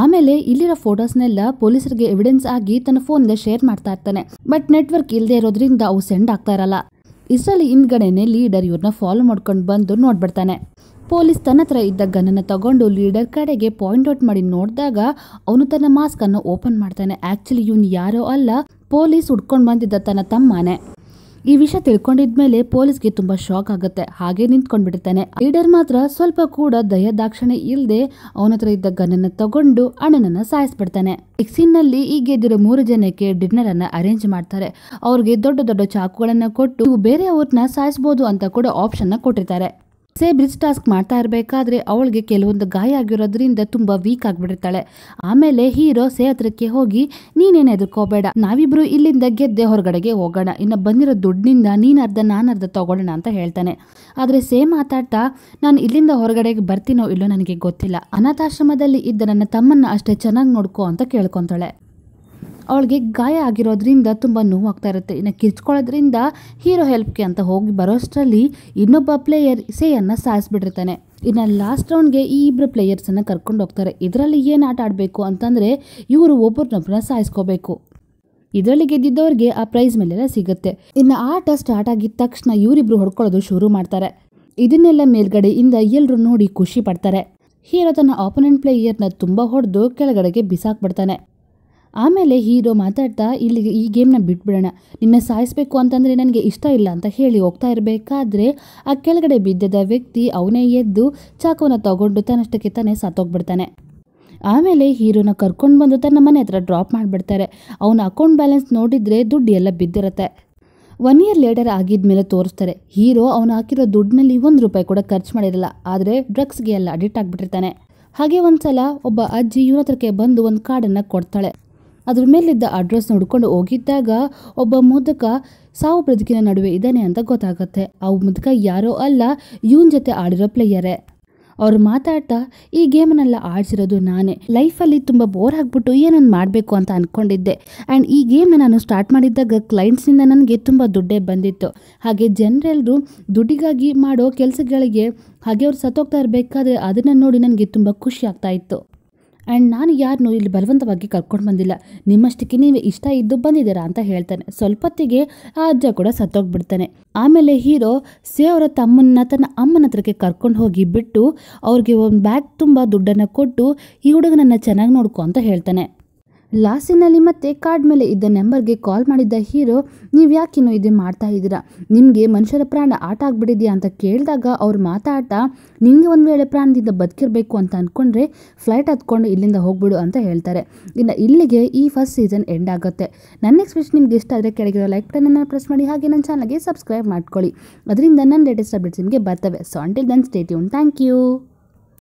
ಆಮೇಲೆ ಇಲ್ಲಿರೋ ಫೋಟೋಸ್ನೆಲ್ಲ ಪೊಲೀಸರಿಗೆ ಎವಿಡೆನ್ಸ್ ಆಗಿ ತನ್ನ ಫೋನ್ಗೆ ಶೇರ್ ಮಾಡ್ತಾ ಇರ್ತಾನೆ ಬಟ್ ನೆಟ್ವರ್ಕ್ ಇಲ್ಲದೆ ಇರೋದ್ರಿಂದ ಅವು ಸೆಂಡ್ ಆಗ್ತಾ ಇರಲ್ಲ ಇಸ್ರಲ್ಲಿ ಹಿಂದ್ಗಡೆನೆ ಲೀಡರ್ ಇವ್ರನ್ನ ಫಾಲೋ ಮಾಡ್ಕೊಂಡು ಬಂದು ನೋಡ್ಬಿಡ್ತಾನೆ ಪೊಲೀಸ್ ತನ್ನ ಹತ್ರ ಇದ್ದ ಗನ್ನನ್ನು ತಗೊಂಡು ಲೀಡರ್ ಕಡೆಗೆ ಪಾಯಿಂಟ್ ಔಟ್ ಮಾಡಿ ನೋಡಿದಾಗ ಅವನು ತನ್ನ ಅನ್ನು ಓಪನ್ ಮಾಡ್ತಾನೆ ಆಕ್ಚುಲಿ ಇವನು ಯಾರೋ ಅಲ್ಲ ಪೊಲೀಸ್ ಹುಡ್ಕೊಂಡು ಬಂದಿದ್ದ ತನ್ನ ತಮ್ಮನೇ ಈ ವಿಷಯ ತಿಳ್ಕೊಂಡಿದ್ಮೇಲೆ ಗೆ ತುಂಬಾ ಶಾಕ್ ಆಗುತ್ತೆ ಹಾಗೆ ನಿಂತ್ಕೊಂಡ್ಬಿಡ್ತಾನೆ ಲೀಡರ್ ಮಾತ್ರ ಸ್ವಲ್ಪ ಕೂಡ ದಾಕ್ಷಣೆ ಇಲ್ಲದೆ ಅವನ ಹತ್ರ ಇದ್ದ ಗನ್ನನ್ನು ತಗೊಂಡು ಅಣ್ಣನನ್ನ ಸಾಯಿಸ್ಬಿಡ್ತಾನೆ ಎಕ್ಸಿನ್ ನಲ್ಲಿ ಈ ಗೆದ್ದಿರೋ ಮೂರು ಜನಕ್ಕೆ ಡಿನ್ನರ್ ಅನ್ನ ಅರೇಂಜ್ ಮಾಡ್ತಾರೆ ಅವ್ರಿಗೆ ದೊಡ್ಡ ದೊಡ್ಡ ಚಾಕುಗಳನ್ನ ಕೊಟ್ಟು ಬೇರೆ ಅವ್ರನ್ನ ಸಾಯಿಸಬಹುದು ಅಂತ ಕೂಡ ಆಪ್ಷನ್ ನ ಕೊಟ್ಟಿರ್ತಾರೆ ಸೇ ಬ್ರಿಜ್ ಟಾಸ್ಕ್ ಮಾಡ್ತಾ ಇರಬೇಕಾದ್ರೆ ಅವಳಿಗೆ ಕೆಲವೊಂದು ಗಾಯ ಆಗಿರೋದ್ರಿಂದ ತುಂಬ ವೀಕ್ ಆಗಿಬಿಡ್ತಾಳೆ ಆಮೇಲೆ ಹೀರೋ ಸೇ ಹತ್ರಕ್ಕೆ ಹೋಗಿ ನೀನೇನು ಎದುರ್ಕೋಬೇಡ ನಾವಿಬ್ರು ಇಲ್ಲಿಂದ ಗೆದ್ದೆ ಹೊರಗಡೆಗೆ ಹೋಗೋಣ ಇನ್ನು ಬಂದಿರೋ ದುಡ್ಡಿನಿಂದ ನೀನು ಅರ್ಧ ನಾನು ಅರ್ಧ ತಗೊಳ್ಳೋಣ ಅಂತ ಹೇಳ್ತಾನೆ ಆದರೆ ಸೇ ಮಾತಾಡ್ತಾ ನಾನು ಇಲ್ಲಿಂದ ಹೊರಗಡೆಗೆ ಬರ್ತೀನೋ ಇಲ್ಲೋ ನನಗೆ ಗೊತ್ತಿಲ್ಲ ಅನಾಥಾಶ್ರಮದಲ್ಲಿ ಇದ್ದ ನನ್ನ ತಮ್ಮನ್ನ ಅಷ್ಟೇ ಚೆನ್ನಾಗಿ ನೋಡ್ಕೋ ಅಂತ ಕೇಳ್ಕೊತಾಳೆ ಅವಳಿಗೆ ಗಾಯ ಆಗಿರೋದ್ರಿಂದ ತುಂಬ ನೋವಾಗ್ತಾ ಇರುತ್ತೆ ಇನ್ನು ಕಿರ್ಚ್ಕೊಳ್ಳೋದ್ರಿಂದ ಹೀರೋ ಹೆಲ್ಪ್ಗೆ ಅಂತ ಹೋಗಿ ಬರೋಷ್ಟರಲ್ಲಿ ಇನ್ನೊಬ್ಬ ಪ್ಲೇಯರ್ ಸೇಯನ್ನು ಸಾಯಿಸ್ಬಿಟ್ಟಿರ್ತಾನೆ ಇನ್ನು ಲಾಸ್ಟ್ ರೌಂಡ್ಗೆ ಈ ಇಬ್ಬರು ಪ್ಲೇಯರ್ಸನ್ನು ಕರ್ಕೊಂಡು ಹೋಗ್ತಾರೆ ಇದರಲ್ಲಿ ಏನು ಆಟ ಆಡಬೇಕು ಅಂತಂದರೆ ಇವರು ಒಬ್ಬರನ್ನೊಬ್ಬರನ್ನ ಸಾಯಿಸ್ಕೋಬೇಕು ಇದರಲ್ಲಿ ಗೆದ್ದಿದ್ದವ್ರಿಗೆ ಆ ಪ್ರೈಸ್ ಮೇಲೆಲ್ಲ ಸಿಗುತ್ತೆ ಇನ್ನು ಆಟ ಸ್ಟಾರ್ಟ್ ಆಗಿದ ತಕ್ಷಣ ಇವರಿಬ್ರು ಹೊಡ್ಕೊಳ್ಳೋದು ಶುರು ಮಾಡ್ತಾರೆ ಇದನ್ನೆಲ್ಲ ಮೇಲ್ಗಡೆಯಿಂದ ಎಲ್ಲರೂ ನೋಡಿ ಖುಷಿ ಪಡ್ತಾರೆ ಹೀರೋ ತನ್ನ ಆಪೋನೆಂಟ್ ಪ್ಲೇಯರ್ನ ತುಂಬ ಹೊಡೆದು ಕೆಳಗಡೆಗೆ ಬಿಸಾಕ್ಬಿಡ್ತಾನೆ ಆಮೇಲೆ ಹೀರೋ ಮಾತಾಡ್ತಾ ಇಲ್ಲಿಗೆ ಈ ಗೇಮ್ನ ಬಿಟ್ಬಿಡೋಣ ನಿನ್ನ ಸಾಯಿಸ್ಬೇಕು ಅಂತಂದರೆ ನನಗೆ ಇಷ್ಟ ಇಲ್ಲ ಅಂತ ಹೇಳಿ ಹೋಗ್ತಾ ಇರಬೇಕಾದ್ರೆ ಆ ಕೆಳಗಡೆ ಬಿದ್ದದ ವ್ಯಕ್ತಿ ಅವನೇ ಎದ್ದು ಚಾಕುವನ್ನು ತಗೊಂಡು ತನ್ನಷ್ಟಕ್ಕೆ ತಾನೇ ಸತ್ತೋಗ್ಬಿಡ್ತಾನೆ ಆಮೇಲೆ ಹೀರೋನ ಕರ್ಕೊಂಡು ಬಂದು ತನ್ನ ಮನೆ ಹತ್ರ ಡ್ರಾಪ್ ಮಾಡಿಬಿಡ್ತಾರೆ ಅವನ ಅಕೌಂಟ್ ಬ್ಯಾಲೆನ್ಸ್ ನೋಡಿದರೆ ದುಡ್ಡು ಎಲ್ಲ ಬಿದ್ದಿರುತ್ತೆ ಒನ್ ಇಯರ್ ಲೇಟರ್ ಆಗಿದ ಮೇಲೆ ತೋರಿಸ್ತಾರೆ ಹೀರೋ ಅವನು ಹಾಕಿರೋ ದುಡ್ಡಿನಲ್ಲಿ ಒಂದು ರೂಪಾಯಿ ಕೂಡ ಖರ್ಚು ಮಾಡಿರಲ್ಲ ಆದರೆ ಡ್ರಗ್ಸ್ಗೆ ಎಲ್ಲ ಅಡಿಕ್ಟ್ ಆಗಿಬಿಟ್ಟಿರ್ತಾನೆ ಹಾಗೆ ಒಂದು ಸಲ ಒಬ್ಬ ಅಜ್ಜಿ ಇವನ ಹತ್ರಕ್ಕೆ ಬಂದು ಒಂದು ಕಾರ್ಡನ್ನು ಕೊಡ್ತಾಳೆ ಅದ್ರ ಮೇಲಿದ್ದ ಅಡ್ರೆಸ್ ನೋಡ್ಕೊಂಡು ಹೋಗಿದ್ದಾಗ ಒಬ್ಬ ಮುದುಕ ಸಾವು ಬದುಕಿನ ನಡುವೆ ಇದ್ದಾನೆ ಅಂತ ಗೊತ್ತಾಗುತ್ತೆ ಆ ಮುದುಕ ಯಾರೋ ಅಲ್ಲ ಇವನ್ ಜೊತೆ ಆಡಿರೋ ಪ್ಲೇಯರೇ ಅವ್ರು ಮಾತಾಡ್ತಾ ಈ ಗೇಮನ್ನೆಲ್ಲ ಆಡಿಸಿರೋದು ನಾನೇ ಲೈಫಲ್ಲಿ ತುಂಬ ಬೋರ್ ಆಗಿಬಿಟ್ಟು ಏನೊಂದು ಮಾಡಬೇಕು ಅಂತ ಅಂದ್ಕೊಂಡಿದ್ದೆ ಆ್ಯಂಡ್ ಈ ಗೇಮ್ನ ನಾನು ಸ್ಟಾರ್ಟ್ ಮಾಡಿದ್ದಾಗ ಕ್ಲೈಂಟ್ಸ್ನಿಂದ ನನಗೆ ತುಂಬ ದುಡ್ಡೇ ಬಂದಿತ್ತು ಹಾಗೆ ಜನರೆಲ್ಲರೂ ದುಡ್ಡಿಗಾಗಿ ಮಾಡೋ ಕೆಲಸಗಳಿಗೆ ಹಾಗೆ ಅವ್ರು ಸತ್ತೋಗ್ತಾ ಇರಬೇಕಾದ್ರೆ ಅದನ್ನು ನೋಡಿ ನನಗೆ ತುಂಬ ಖುಷಿ ಆಗ್ತಾ ಇತ್ತು ಆ್ಯಂಡ್ ನಾನು ಯಾರನ್ನೂ ಇಲ್ಲಿ ಬಲವಂತವಾಗಿ ಕರ್ಕೊಂಡು ಬಂದಿಲ್ಲ ನಿಮ್ಮಷ್ಟಕ್ಕೆ ನೀವು ಇಷ್ಟ ಇದ್ದು ಬಂದಿದ್ದೀರಾ ಅಂತ ಹೇಳ್ತಾನೆ ಸ್ವಲ್ಪತ್ತಿಗೆ ಆ ಅಜ್ಜ ಕೂಡ ಸತ್ತೋಗ್ಬಿಡ್ತಾನೆ ಆಮೇಲೆ ಹೀರೋ ಸೇ ಅವರ ತಮ್ಮನ್ನ ತನ್ನ ಅಮ್ಮನ ಹತ್ರಕ್ಕೆ ಕರ್ಕೊಂಡು ಹೋಗಿ ಬಿಟ್ಟು ಅವ್ರಿಗೆ ಒಂದು ಬ್ಯಾಗ್ ತುಂಬ ದುಡ್ಡನ್ನು ಕೊಟ್ಟು ಈ ಹುಡುಗನನ್ನು ಚೆನ್ನಾಗಿ ನೋಡ್ಕೊ ಅಂತ ಹೇಳ್ತಾನೆ ಲಾಸಿನಲ್ಲಿ ಮತ್ತೆ ಕಾರ್ಡ್ ಮೇಲೆ ಇದ್ದ ನಂಬರ್ಗೆ ಕಾಲ್ ಮಾಡಿದ್ದ ಹೀರೋ ನೀವು ಯಾಕಿನ್ನು ಇದು ಮಾಡ್ತಾ ಇದ್ದೀರಾ ನಿಮಗೆ ಮನುಷ್ಯರ ಪ್ರಾಣ ಆಟ ಆಗ್ಬಿಟ್ಟಿದೆಯಾ ಅಂತ ಕೇಳಿದಾಗ ಅವ್ರು ಮಾತಾಡ್ತಾ ನಿಮಗೆ ಒಂದು ವೇಳೆ ಪ್ರಾಣದಿಂದ ಬದುಕಿರಬೇಕು ಅಂತ ಅಂದ್ಕೊಂಡ್ರೆ ಫ್ಲೈಟ್ ಹತ್ಕೊಂಡು ಇಲ್ಲಿಂದ ಹೋಗ್ಬಿಡು ಅಂತ ಹೇಳ್ತಾರೆ ಇನ್ನು ಇಲ್ಲಿಗೆ ಈ ಫಸ್ಟ್ ಸೀಸನ್ ಎಂಡ್ ಆಗುತ್ತೆ ನನ್ನ ಎಕ್ಸ್ಪ್ರೆಷನ್ ನಿಮ್ಗೆ ಇಷ್ಟ ಆದರೆ ಕೆಳಗಿರೋ ಲೈಕ್ ಬಟನನ್ನು ಪ್ರೆಸ್ ಮಾಡಿ ಹಾಗೆ ನನ್ನ ಚಾನಲ್ಗೆ ಸಬ್ಸ್ಕ್ರೈಬ್ ಮಾಡ್ಕೊಳ್ಳಿ ಅದರಿಂದ ನನ್ನ ಲೇಟೆಸ್ಟ್ ಅಪ್ಡೇಟ್ಸ್ ನಿಮಗೆ ಬರ್ತವೆ ಸೊ ಅಂಟಿಲ್ ದನ್ ಯೂನ್ ಥ್ಯಾಂಕ್ ಯು